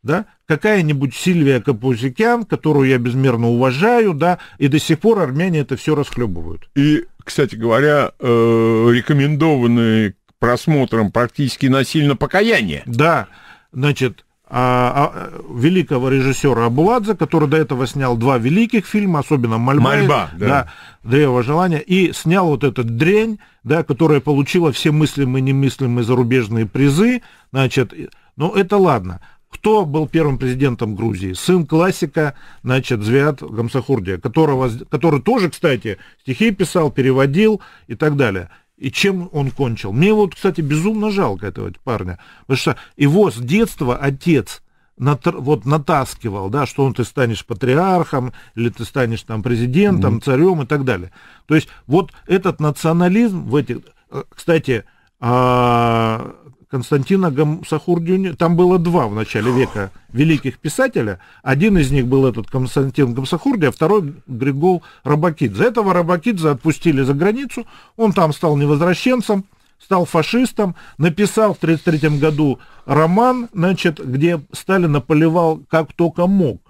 Да? Какая-нибудь Сильвия Капузикян, которую я безмерно уважаю, да, и до сих пор армяне это все расхлебывают. И, кстати говоря, э, рекомендованные к просмотрам практически насильно покаяние. Да, значит, а, а, великого режиссера Абуладзе, который до этого снял два великих фильма, особенно «Мольба», Мольба да. да, «Древо желания», и снял вот этот «Дрень», да, которая получила все мыслимые и немыслимые зарубежные призы, значит, ну это ладно. Кто был первым президентом Грузии? Сын классика, значит, Звиат Гамсахурдия, которого, который тоже, кстати, стихи писал, переводил и так далее и чем он кончил. Мне вот, кстати, безумно жалко этого парня, потому что его с детства отец вот натаскивал, да, что он ты станешь патриархом, или ты станешь там президентом, mm царем и так далее. То есть вот этот национализм в этих, э, кстати, а, Константина Гамсахурдюня. Там было два в начале века великих писателя. Один из них был этот Константин Гамсахурдия, а второй Григол Рабакидзе. Этого Рабакидзе отпустили за границу, он там стал невозвращенцем, стал фашистом, написал в 1933 году роман, значит, где Сталин наполевал как только мог.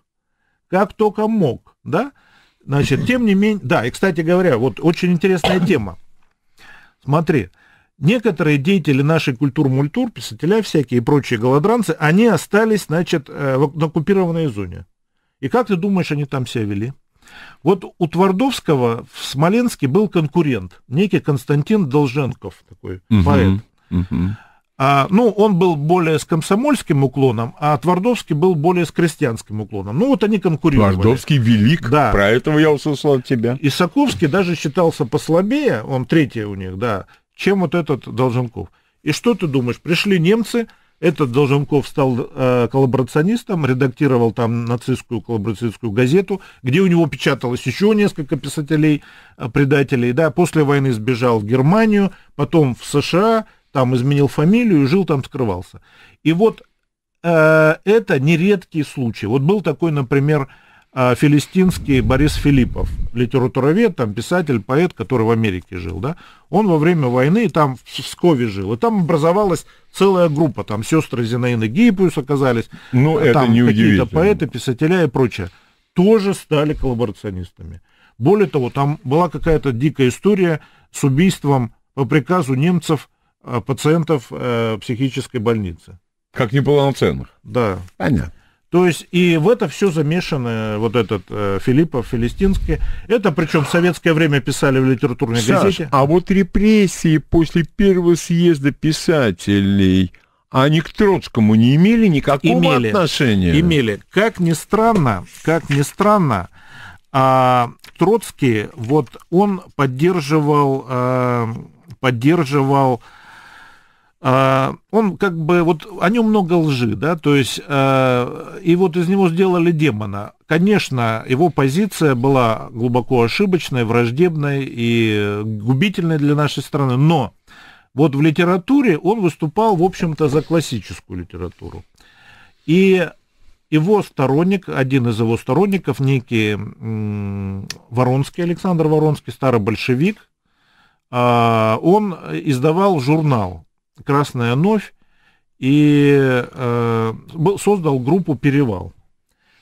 Как только мог, да? Значит, тем не менее... Да, и, кстати говоря, вот очень интересная тема. Смотри, Некоторые деятели нашей культур-мультур, писателя всякие и прочие голодранцы, они остались, значит, э, в оккупированной зоне. И как ты думаешь, они там себя вели? Вот у Твардовского в Смоленске был конкурент, некий Константин Долженков, такой угу, поэт. Угу. А, ну, он был более с комсомольским уклоном, а Твардовский был более с крестьянским уклоном. Ну, вот они конкурировали. Твардовский велик, да. про этого я услышал от тебя. Исаковский даже считался послабее, он третий у них, да чем вот этот Долженков. И что ты думаешь? Пришли немцы, этот Долженков стал э, коллаборационистом, редактировал там нацистскую коллаборационистскую газету, где у него печаталось еще несколько писателей, э, предателей. Да, после войны сбежал в Германию, потом в США, там изменил фамилию, жил там, скрывался. И вот э, это нередкий случай. Вот был такой, например, а филистинский Борис Филиппов, литературовед, там писатель, поэт, который в Америке жил, да, он во время войны там в Пскове жил, и там образовалась целая группа, там сестры Зинаины Гейпус оказались, ну, а это там какие-то поэты, писателя и прочее, тоже стали коллаборационистами. Более того, там была какая-то дикая история с убийством по приказу немцев э, пациентов э, психической больницы. Как неполноценных? Да. Понятно. То есть и в это все замешаны вот этот э, Филиппов, Филистинский. Это причем в советское время писали в литературной Саш, газете. А вот репрессии после первого съезда писателей, они к Троцкому не имели никакого имели, отношения? Имели. Как ни странно, как ни странно, а, Троцкий, вот он поддерживал, а, поддерживал а, он как бы, вот о нем много лжи, да, то есть, а, и вот из него сделали демона. Конечно, его позиция была глубоко ошибочной, враждебной и губительной для нашей страны, но вот в литературе он выступал, в общем-то, за классическую литературу. И его сторонник, один из его сторонников, некий Воронский, Александр Воронский, старый большевик, а, он издавал журнал Красная Новь и э, создал группу «Перевал».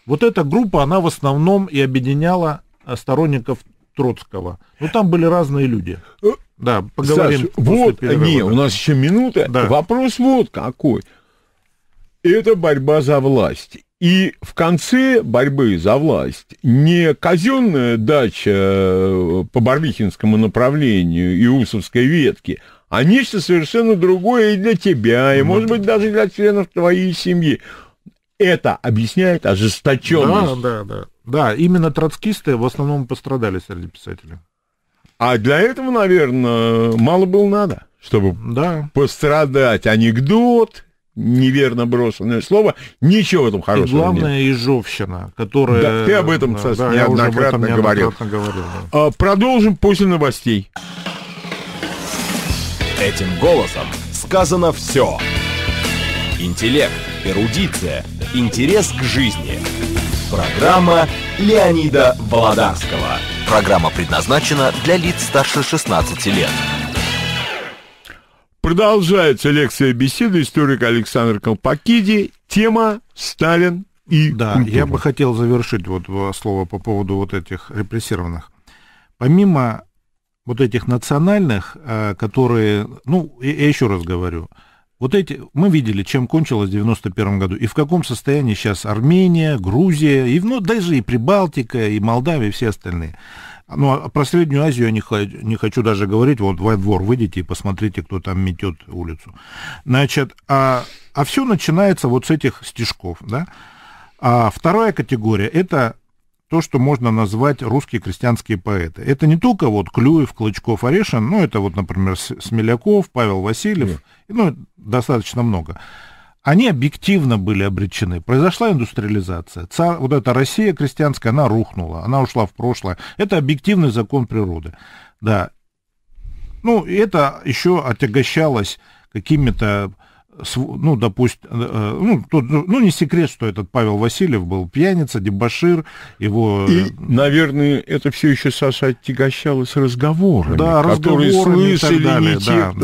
Вот эта группа, она в основном и объединяла э, сторонников Троцкого. но ну, там были разные люди. Э, да, поговорим Саш, вот, перерыва. Не, у нас еще минута. Да. Вопрос вот какой. Это борьба за власть. И в конце борьбы за власть не казенная дача э, по Барвихинскому направлению и Усовской ветке, а нечто совершенно другое и для тебя, и, может быть, даже для членов твоей семьи. Это объясняет ожесточенность. Да, да, да. Да, именно троцкисты в основном пострадали среди писателей. А для этого, наверное, мало было надо, чтобы да. пострадать анекдот, неверно брошенное слово, ничего в этом хорошего и главное, нет. ежовщина, которая... Да, ты об этом, да, Саш, да, неоднократно, этом говорил. неоднократно говорил. Да. А, продолжим после новостей. Этим голосом сказано все. Интеллект, эрудиция, интерес к жизни. Программа Леонида Володарского. Программа предназначена для лиц старше 16 лет. Продолжается лекция беседы историка Александр Колпакиди. Тема «Сталин и Да, культура. я бы хотел завершить вот слово по поводу вот этих репрессированных. Помимо вот этих национальных, э, которые, ну, я еще раз говорю, вот эти, мы видели, чем кончилось в 91 году, и в каком состоянии сейчас Армения, Грузия, и, ну, даже и Прибалтика, и Молдавия, и все остальные. Ну, а про Среднюю Азию я не, не хочу даже говорить. Вот во двор выйдите и посмотрите, кто там метет улицу. Значит, а, а все начинается вот с этих стежков, да? А вторая категория – это то, что можно назвать русские крестьянские поэты. Это не только вот Клюев, Клычков, Орешин, но это вот, например, Смеляков, Павел Васильев, Нет. ну, достаточно много. Они объективно были обречены. Произошла индустриализация. Цар, вот эта Россия крестьянская, она рухнула, она ушла в прошлое. Это объективный закон природы. Да. Ну, это еще отягощалось какими-то ну, допустим, э, э, ну, тут, ну, ну, не секрет, что этот Павел Васильев был пьяница, дебашир, его... Э, и, наверное, это все еще, Саша, оттягощалось с разговорами, да, которые слышали и так далее, не да, те,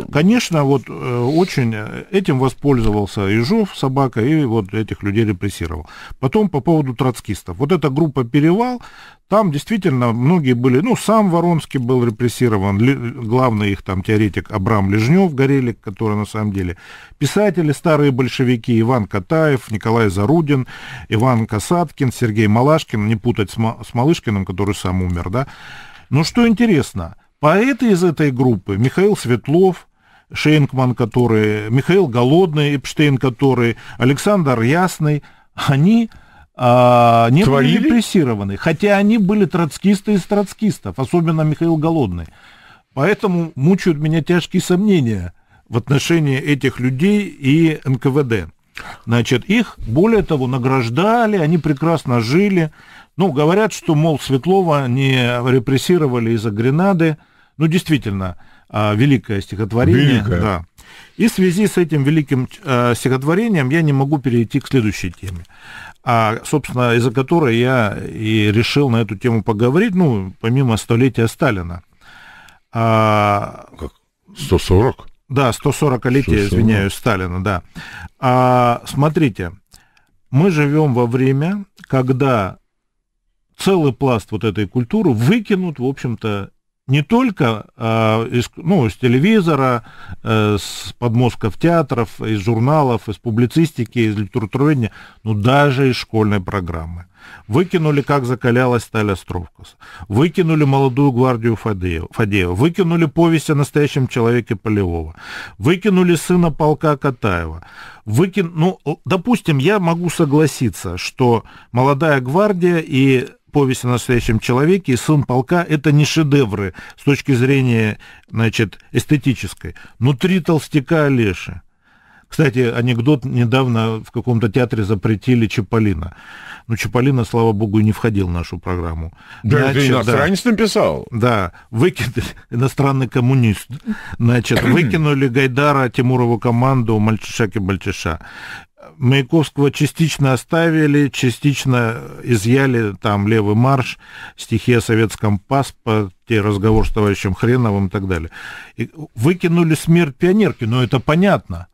да. Конечно, вот очень этим воспользовался Ижов, собака, и вот этих людей репрессировал. Потом по поводу троцкистов. Вот эта группа «Перевал», там действительно многие были, ну, сам Воронский был репрессирован, ли, главный их там теоретик Абрам Лежнев, Горелик, который на самом деле писатели, старые большевики, Иван Катаев, Николай Зарудин, Иван Касаткин, Сергей Малашкин, не путать с, с Малышкиным, который сам умер, да. Но что интересно, поэты из этой группы, Михаил Светлов, Шейнкман, который, Михаил Голодный, Эпштейн, который, Александр Ясный, они а, не Творили? были репрессированы. Хотя они были троцкисты из троцкистов, особенно Михаил Голодный. Поэтому мучают меня тяжкие сомнения в отношении этих людей и НКВД. Значит, их, более того, награждали, они прекрасно жили. Ну, говорят, что, мол, Светлова не репрессировали из-за гренады. Ну, действительно, а, великое стихотворение. Великое. Да. И в связи с этим великим а, стихотворением я не могу перейти к следующей теме а, собственно, из-за которой я и решил на эту тему поговорить, ну, помимо столетия Сталина. А, как? 140? Да, 140-летие, извиняюсь, Сталина, да. А, смотрите, мы живем во время, когда целый пласт вот этой культуры выкинут, в общем-то, не только э, из, ну, с телевизора, э, с подмозгов театров, из журналов, из публицистики, из литературоведения, но даже из школьной программы. Выкинули, как закалялась сталь Островкус. Выкинули молодую гвардию Фадеева. Фадеева. Выкинули повесть о настоящем человеке Полевого. Выкинули сына полка Катаева. Выкин... Ну, допустим, я могу согласиться, что молодая гвардия и повесть о настоящем человеке и сын полка – это не шедевры с точки зрения значит, эстетической. внутри толстяка Олеши. Кстати, анекдот недавно в каком-то театре запретили Чаполина. Ну, Чаполина, слава богу, и не входил в нашу программу. Да, Значит, иностранец да, написал. Да, выкинули, иностранный коммунист. Значит, <clears throat> выкинули Гайдара, Тимурову команду, мальчиша и мальчиша. Маяковского частично оставили, частично изъяли там «Левый марш», стихи о советском паспорте, разговор с товарищем Хреновым и так далее. И выкинули «Смерть пионерки», но это понятно.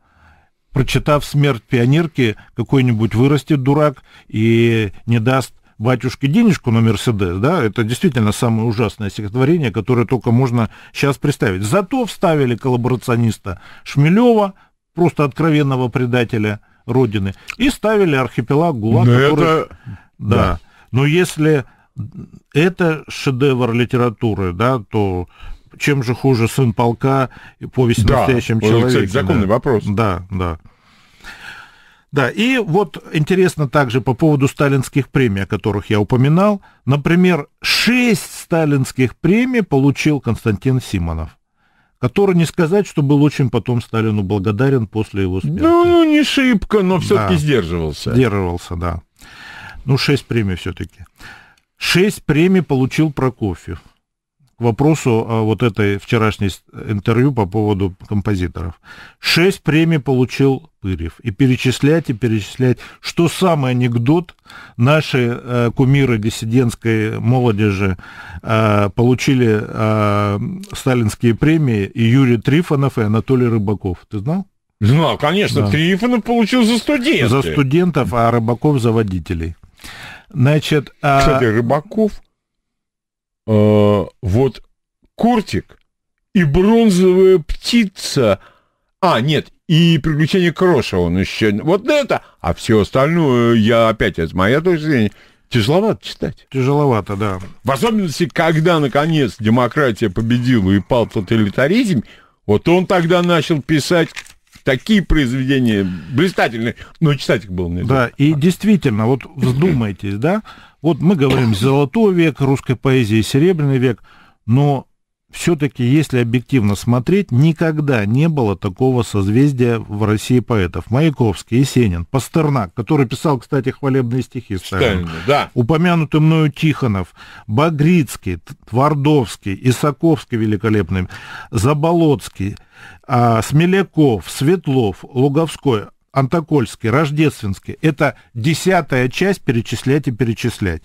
Прочитав «Смерть пионерки», какой-нибудь вырастет дурак и не даст батюшке денежку на Мерседес, да, это действительно самое ужасное стихотворение, которое только можно сейчас представить. Зато вставили коллаборациониста Шмелева, просто откровенного предателя – Родины, и ставили архипелаг ГУЛАГ. Но ну, который... это... да. да. Но если это шедевр литературы, да, то чем же хуже «Сын полка» и «Повесть да. настоящем Он, человеке». Кстати, законный да. вопрос. Да, да. Да, и вот интересно также по поводу сталинских премий, о которых я упоминал. Например, шесть сталинских премий получил Константин Симонов который не сказать, что был очень потом Сталину благодарен после его смерти. Ну, не шибко, но все-таки да. сдерживался. Сдерживался, да. Ну, шесть премий все-таки. Шесть премий получил Прокофьев вопросу вот этой вчерашней интервью по поводу композиторов. Шесть премий получил Пырев. И перечислять, и перечислять, что самый анекдот наши э, кумиры диссидентской молодежи э, получили э, сталинские премии и Юрий Трифонов, и Анатолий Рыбаков. Ты знал? Знал, конечно. Да. Трифонов получил за студентов. За студентов, а Рыбаков за водителей. Значит, а Кстати, Рыбаков Э, вот Куртик и бронзовая птица. А, нет, и приключения Кроша он еще. Вот это, а все остальное, я опять, это моя точка зрения, тяжеловато читать. Тяжеловато, да. В особенности, когда, наконец, демократия победила и пал тоталитаризм, вот он тогда начал писать такие произведения блистательные, но ну, читать их было нельзя. Да, и действительно, вот вздумайтесь, да, вот мы говорим «золотой век русской поэзии», «серебряный век», но все-таки, если объективно смотреть, никогда не было такого созвездия в России поэтов. Маяковский, Есенин, Пастернак, который писал, кстати, хвалебные стихи Сталину, да. упомянутый мною Тихонов, Багрицкий, Твардовский, Исаковский великолепный, Заболоцкий, а, Смеляков, Светлов, Луговской. Антокольский, Рождественский. Это десятая часть перечислять и перечислять.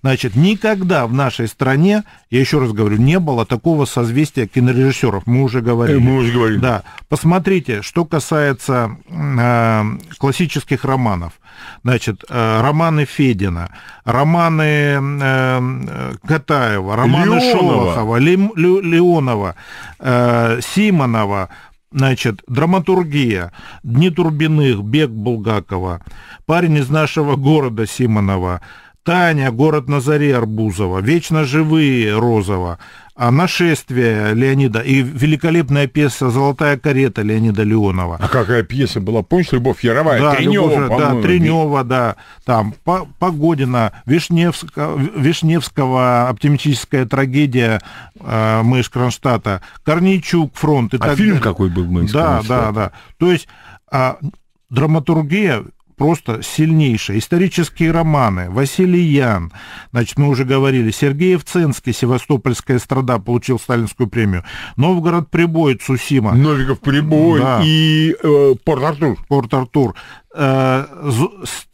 Значит, никогда в нашей стране, я еще раз говорю, не было такого созвездия кинорежиссеров. Мы уже говорили. Э, мы уже говорили. Да. Посмотрите, что касается э, классических романов. Значит, э, романы Федина, романы э, Катаева, романы Леонова. Шолохова, Ле, Ле, Леонова, э, Симонова, Значит, драматургия. Дни Турбиных, бег Булгакова. Парень из нашего города Симонова. Таня, город на заре Арбузова, Вечно живые Розова, а «Нашествие» Леонида и великолепная пьеса «Золотая карета» Леонида Леонова. А какая пьеса была? Помнишь, Любовь Яровая? Да, Тренева, Любовь, да, Тренева, да. Там Погодина, Вишневского, Вишневского «Оптимистическая трагедия» э, мы из Кронштадта, Корнейчук, «Фронт». И а так фильм какой был мы из Да, да, да. То есть а, драматургия просто сильнейшая. Исторические романы, Василий Ян, значит, мы уже говорили, Сергей Евценский Севастопольская страда, получил Сталинскую премию, Новгород Прибой, Цусима. Новиков Прибой да. и э, Порт-Артур. Порт-Артур. Э,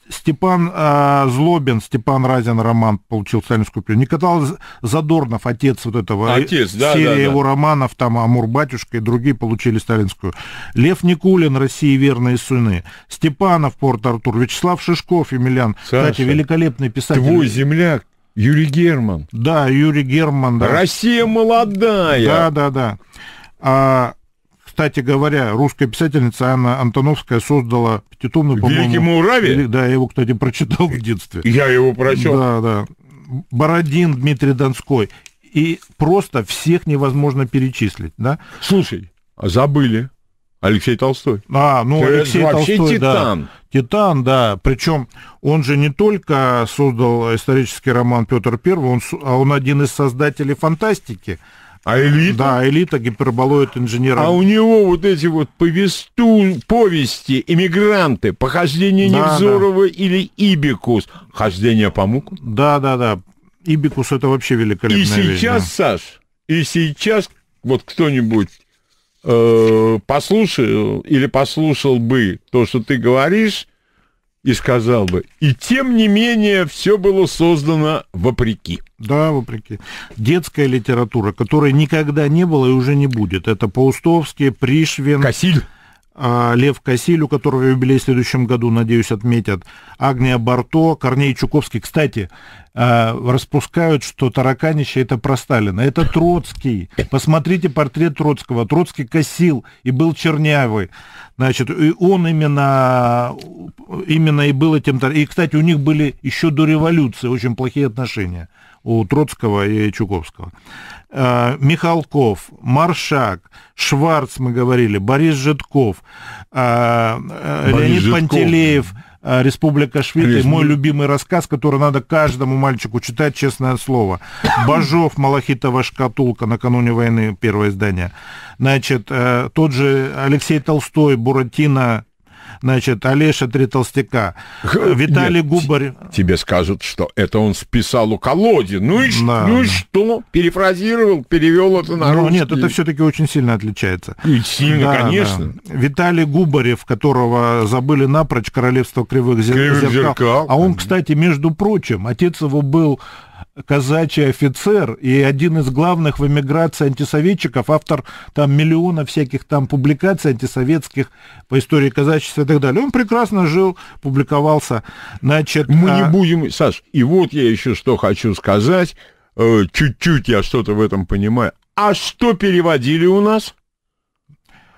Степан э, Злобин, Степан Разин роман получил Сталинскую премию. Николай Задорнов, отец вот этого, э, отец, да, серия да, да. его романов, там «Амур-батюшка» и другие получили Сталинскую. Лев Никулин, «России верные сыны». Степанов, Порт-Артур. Вячеслав Шишков, Емельян. Саша, Кстати, великолепный писатель. Твой земляк. Юрий Герман. Да, Юрий Герман, да. Россия молодая. Да, да, да. А, кстати говоря, русская писательница Анна Антоновская создала пятитомный, по-моему... «Великий Мураве»? Да, я его, кстати, прочитал в детстве. Я его прочел. Да, да. Бородин Дмитрий Донской. И просто всех невозможно перечислить, да? Слушай, а забыли. Алексей Толстой. А, ну Ты Алексей вообще Толстой, титан. да. Титан, да. Причем он же не только создал исторический роман Петр I, он, а он один из создателей фантастики. А элита? Да, элита, гиперболоид инженера. А у него вот эти вот повесту, повести, эмигранты, похождение да, Невзорова да. или Ибикус, хождение по муку. Да, да, да. Ибикус это вообще великолепная вещь И сейчас, вещь, да. Саш, и сейчас вот кто-нибудь э, послушал или послушал бы то, что ты говоришь, и сказал бы, и тем не менее все было создано вопреки. Да, вопреки. Детская литература, которой никогда не было и уже не будет. Это Паустовский, Пришвин. Касиль. А, Лев Касиль, у которого юбилей в следующем году, надеюсь, отметят, Агния Барто, Корней Чуковский. Кстати, а, распускают, что тараканище это про Сталина. Это Троцкий. Посмотрите портрет Троцкого. Троцкий косил и был чернявый. Значит, и он именно, именно и был этим... И, кстати, у них были еще до революции очень плохие отношения у Троцкого и Чуковского. Э, Михалков, Маршак, Шварц, мы говорили, Борис Житков, э, э, Борис Леонид Житков. Пантелеев – а, Республика Швеция, мой любимый рассказ, который надо каждому мальчику читать, честное слово. <coughs> Бажов, Малахитова шкатулка накануне войны, первое издание. Значит, э, тот же Алексей Толстой, Буратино, значит, Олеша Три Толстяка, э, Виталий Нет, Губарь. Тебе скажут, что это он списал у колоди. Ну и, да. ну и что? Перефразировал, перевел это на ну, русский. Ну, нет, это все-таки очень сильно отличается. И сильно, да, конечно. Да. Виталий Губарев, которого забыли напрочь королевство кривых, кривых зеркал. зеркал. А он, кстати, между прочим, отец его был казачий офицер и один из главных в эмиграции антисоветчиков, автор там миллиона всяких там публикаций антисоветских по истории казачества и так далее. Он прекрасно жил, публиковался. Значит, Мы а... не будем... Саш, и вот я еще что хочу сказать. Э, чуть-чуть я что-то в этом понимаю. А что переводили у нас?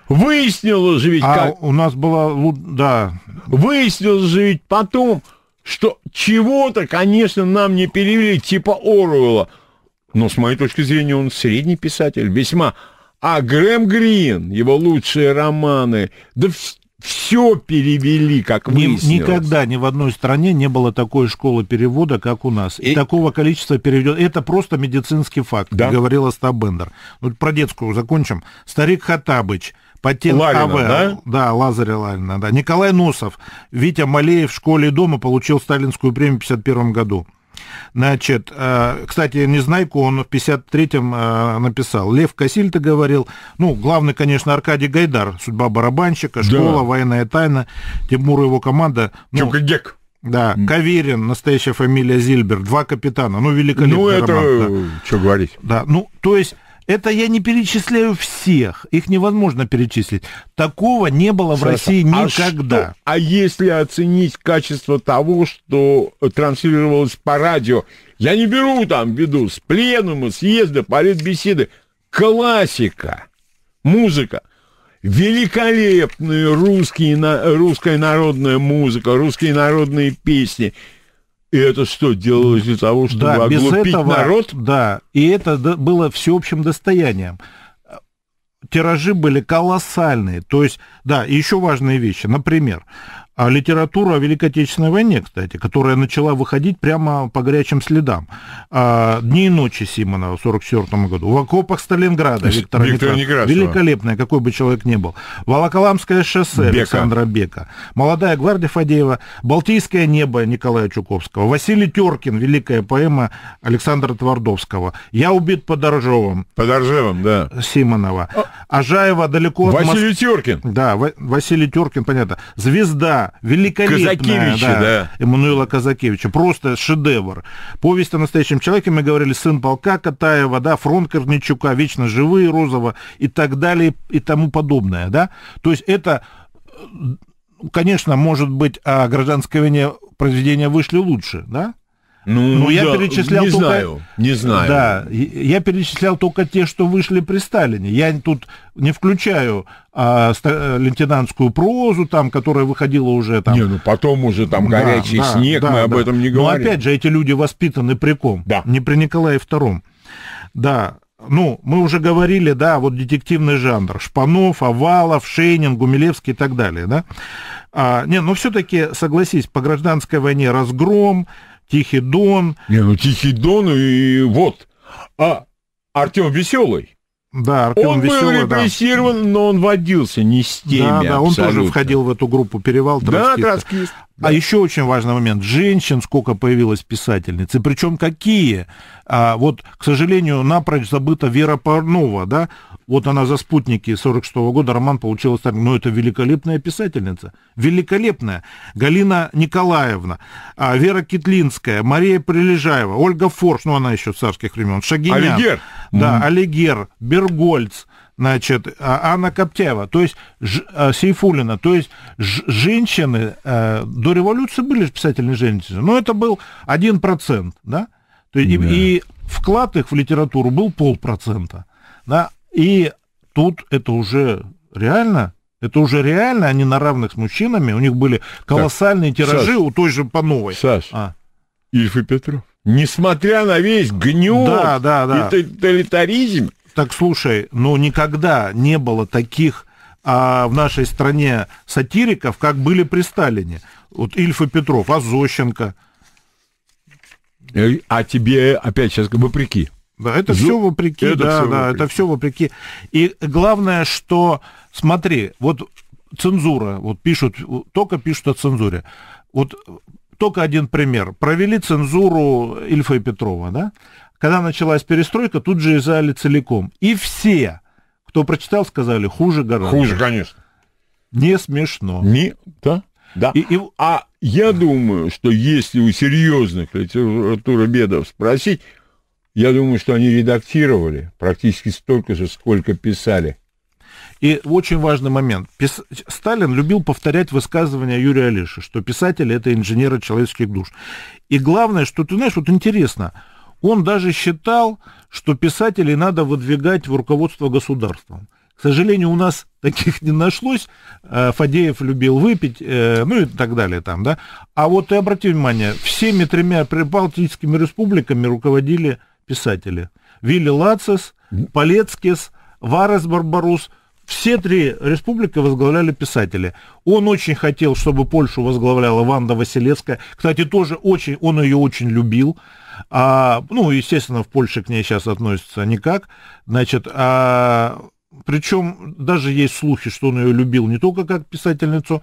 Выяснилось же ведь... А как... у нас было Да. Выяснилось же ведь потом, что чего-то, конечно, нам не перевели, типа Оруэлла. Но, с моей точки зрения, он средний писатель, весьма. А Грэм Грин, его лучшие романы, да все перевели, как выяснилось. Никогда ни в одной стране не было такой школы перевода, как у нас. И, и такого количества переведен. Это просто медицинский факт, да? говорил Остап Бендер. Ну, про детскую закончим. Старик Хатабыч – Патин Ларина, АВ, да? Да, Лазаря Ларина, да. Николай Носов, Витя Малеев в школе и дома получил сталинскую премию в 1951 году. Значит, э, кстати, Незнайку он в 53-м э, написал. Лев Касиль-то говорил. Ну, главный, конечно, Аркадий Гайдар. Судьба барабанщика, школа, да. военная тайна. Тимур и его команда. Ну, Чукагек. Да, Каверин, настоящая фамилия Зильбер, два капитана, ну великолепный Ну это, роман, да. что говорить. Да, ну то есть это я не перечисляю всех, их невозможно перечислить. Такого не было в России никогда. А, что, а если оценить качество того, что э, транслировалось по радио, я не беру там виду с пленума, съезда, политбеседы, классика, музыка великолепная русская народная музыка, русские народные песни – и это что, делалось для того, чтобы да, оглупить этого, народ? Да, и это было всеобщим достоянием. Тиражи были колоссальные. То есть, да, и еще важные вещи. Например, а литературу о Великой Отечественной войне, кстати, которая начала выходить прямо по горячим следам. А, «Дни и ночи» Симонова в 1944 году. «В окопах Сталинграда» Виктора, Виктора Некрасова. Великолепная, какой бы человек ни был. «Волоколамское шоссе» Бека. Александра Бека. «Молодая гвардия» Фадеева. «Балтийское небо» Николая Чуковского. «Василий Теркин» великая поэма Александра Твардовского. «Я убит под Оржевом». Под Оржевом, да. Симонова. А, Ажаева далеко Василий от Василий Мос... Теркин. Да, Ва... Василий Тюркин, понятно. Звезда, великолепная. Казакевича, да. да. Эммануила Казакевича. Просто шедевр. Повесть о настоящем человеке, мы говорили, сын полка Катаева, да, фронт Корничука, вечно живые розово и так далее и тому подобное, да. То есть это э, конечно, может быть, о гражданской войне произведения вышли лучше, да? Ну, ну я, я перечислял не только... знаю, не знаю. Да, я перечислял только те, что вышли при Сталине. Я тут не включаю а, ста- лейтенантскую прозу, там, которая выходила уже там. Не, ну потом уже там горячий да, снег, да, мы да, об этом не говорим. Но опять же, эти люди воспитаны при ком? Да. Не при Николае II. Да, ну, мы уже говорили, да, вот детективный жанр. Шпанов, Овалов, Шейнин, Гумилевский и так далее, да. А, не, но ну, все-таки, согласись, по гражданской войне разгром, Тихий Дон. Не, ну Тихий Дон и вот. А Артем Веселый. Да, Артем он был репрессирован, да. но он водился не с теми Да, да, он тоже входил в эту группу «Перевал троцкиста». А да, троцкист. Да. А еще очень важный момент. Женщин сколько появилось писательниц, и причем какие. А, вот, к сожалению, напрочь забыта Вера Парнова, да, вот она за «Спутники» 46 -го года, роман получила Сталин. Но это великолепная писательница. Великолепная. Галина Николаевна, а, Вера Китлинская, Мария Прилежаева, Ольга Форш, ну она еще царских времен, Шагинян. Алигер. Да, mm. Алигер, Бергольц, значит, а, Анна Коптяева, то есть ж, а, Сейфулина, то есть ж, женщины, э, до революции были писательные женщины, но это был 1%, да? То есть, да. Yeah. И, и вклад их в литературу был полпроцента. Да? И тут это уже реально это уже реально, они на равных с мужчинами. У них были колоссальные так, тиражи Саш, у той же Пановой. Саш, а. Ильф и Петров. Несмотря на весь гнев да, да, да. и тоталитаризм. Так слушай, ну никогда не было таких а, в нашей стране сатириков, как были при Сталине. Вот Ильф и Петров, Азощенко. Э, а тебе опять сейчас вопреки. Да, это Жу... все вопреки, это да, все да, вопреки. это все вопреки. И главное, что, смотри, вот цензура, вот пишут, только пишут о цензуре. Вот только один пример. Провели цензуру Ильфа и Петрова, да? Когда началась перестройка, тут же изъяли целиком. И все, кто прочитал, сказали, хуже гораздо. Хуже, конечно. Не смешно. Не, да, да. И, и... А я думаю, что если у серьезных литературобедов спросить, я думаю, что они редактировали практически столько же, сколько писали. И очень важный момент. Пис... Сталин любил повторять высказывания Юрия Олеши, что писатели – это инженеры человеческих душ. И главное, что ты знаешь, вот интересно, он даже считал, что писателей надо выдвигать в руководство государством. К сожалению, у нас <laughs> таких не нашлось. Э, Фадеев любил выпить, э, ну и так далее там, да. А вот и обрати внимание, всеми тремя прибалтийскими республиками руководили писатели. Вилли Лацис, Полецкис, Варес Барбарус. Все три республики возглавляли писатели. Он очень хотел, чтобы Польшу возглавляла Ванда Василецкая. Кстати, тоже очень, он ее очень любил. А, ну, естественно, в Польше к ней сейчас относятся никак. Значит, а причем даже есть слухи, что он ее любил не только как писательницу.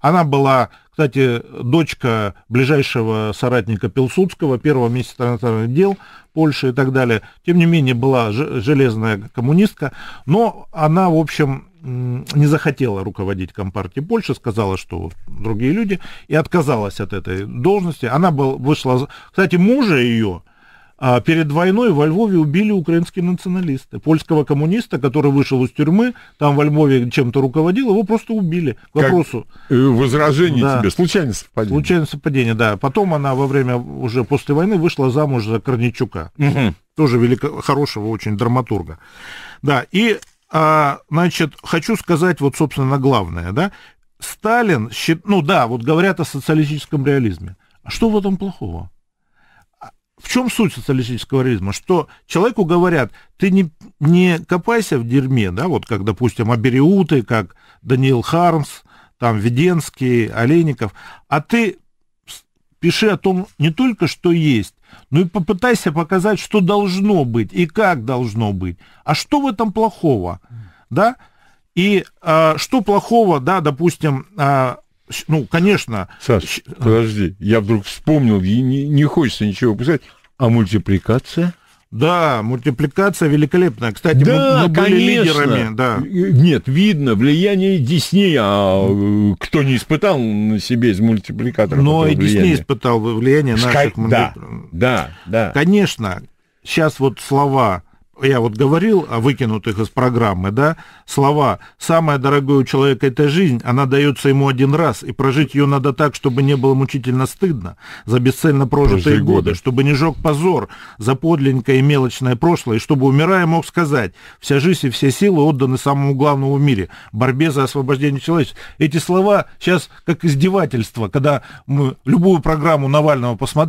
Она была, кстати, дочка ближайшего соратника Пилсудского, первого министра иностранных дел Польши и так далее. Тем не менее, была железная коммунистка. Но она, в общем, не захотела руководить Компартией Польши, сказала, что другие люди, и отказалась от этой должности. Она был, вышла... Кстати, мужа ее, а перед войной во Львове убили украинские националисты. Польского коммуниста, который вышел из тюрьмы, там во Львове чем-то руководил, его просто убили. К вопросу. Как э, возражение да. тебе. Случайное совпадение. Случайное совпадение, да. Потом она во время, уже после войны, вышла замуж за Корничука. Угу. Тоже велико... хорошего очень драматурга. Да, и, а, значит, хочу сказать вот, собственно, главное, да. Сталин, ну да, вот говорят о социалистическом реализме. А что в этом плохого? в чем суть социалистического реализма? Что человеку говорят, ты не, не копайся в дерьме, да, вот как, допустим, Абериуты, как Даниил Хармс, там Веденский, Олейников, а ты пиши о том не только, что есть, но и попытайся показать, что должно быть и как должно быть. А что в этом плохого, да? И э, что плохого, да, допустим, э, ну, конечно... Саш, а. подожди, я вдруг вспомнил, и не, не хочется ничего писать. А мультипликация? Да, мультипликация великолепная. Кстати, да, мы, мы были лидерами. Да. Нет, видно влияние Диснея. А кто не испытал на себе из мультипликаторов Но и Дисней испытал влияние Скай... наших да, да, да. Конечно, сейчас вот слова я вот говорил о выкинутых из программы, да, слова «самое дорогое у человека – это жизнь», она дается ему один раз, и прожить ее надо так, чтобы не было мучительно стыдно за бесцельно прожитые годы, годы, чтобы не жег позор за подлинное и мелочное прошлое, и чтобы, умирая, мог сказать «вся жизнь и все силы отданы самому главному в мире – борьбе за освобождение человечества». Эти слова сейчас как издевательство, когда мы любую программу Навального посмотрим.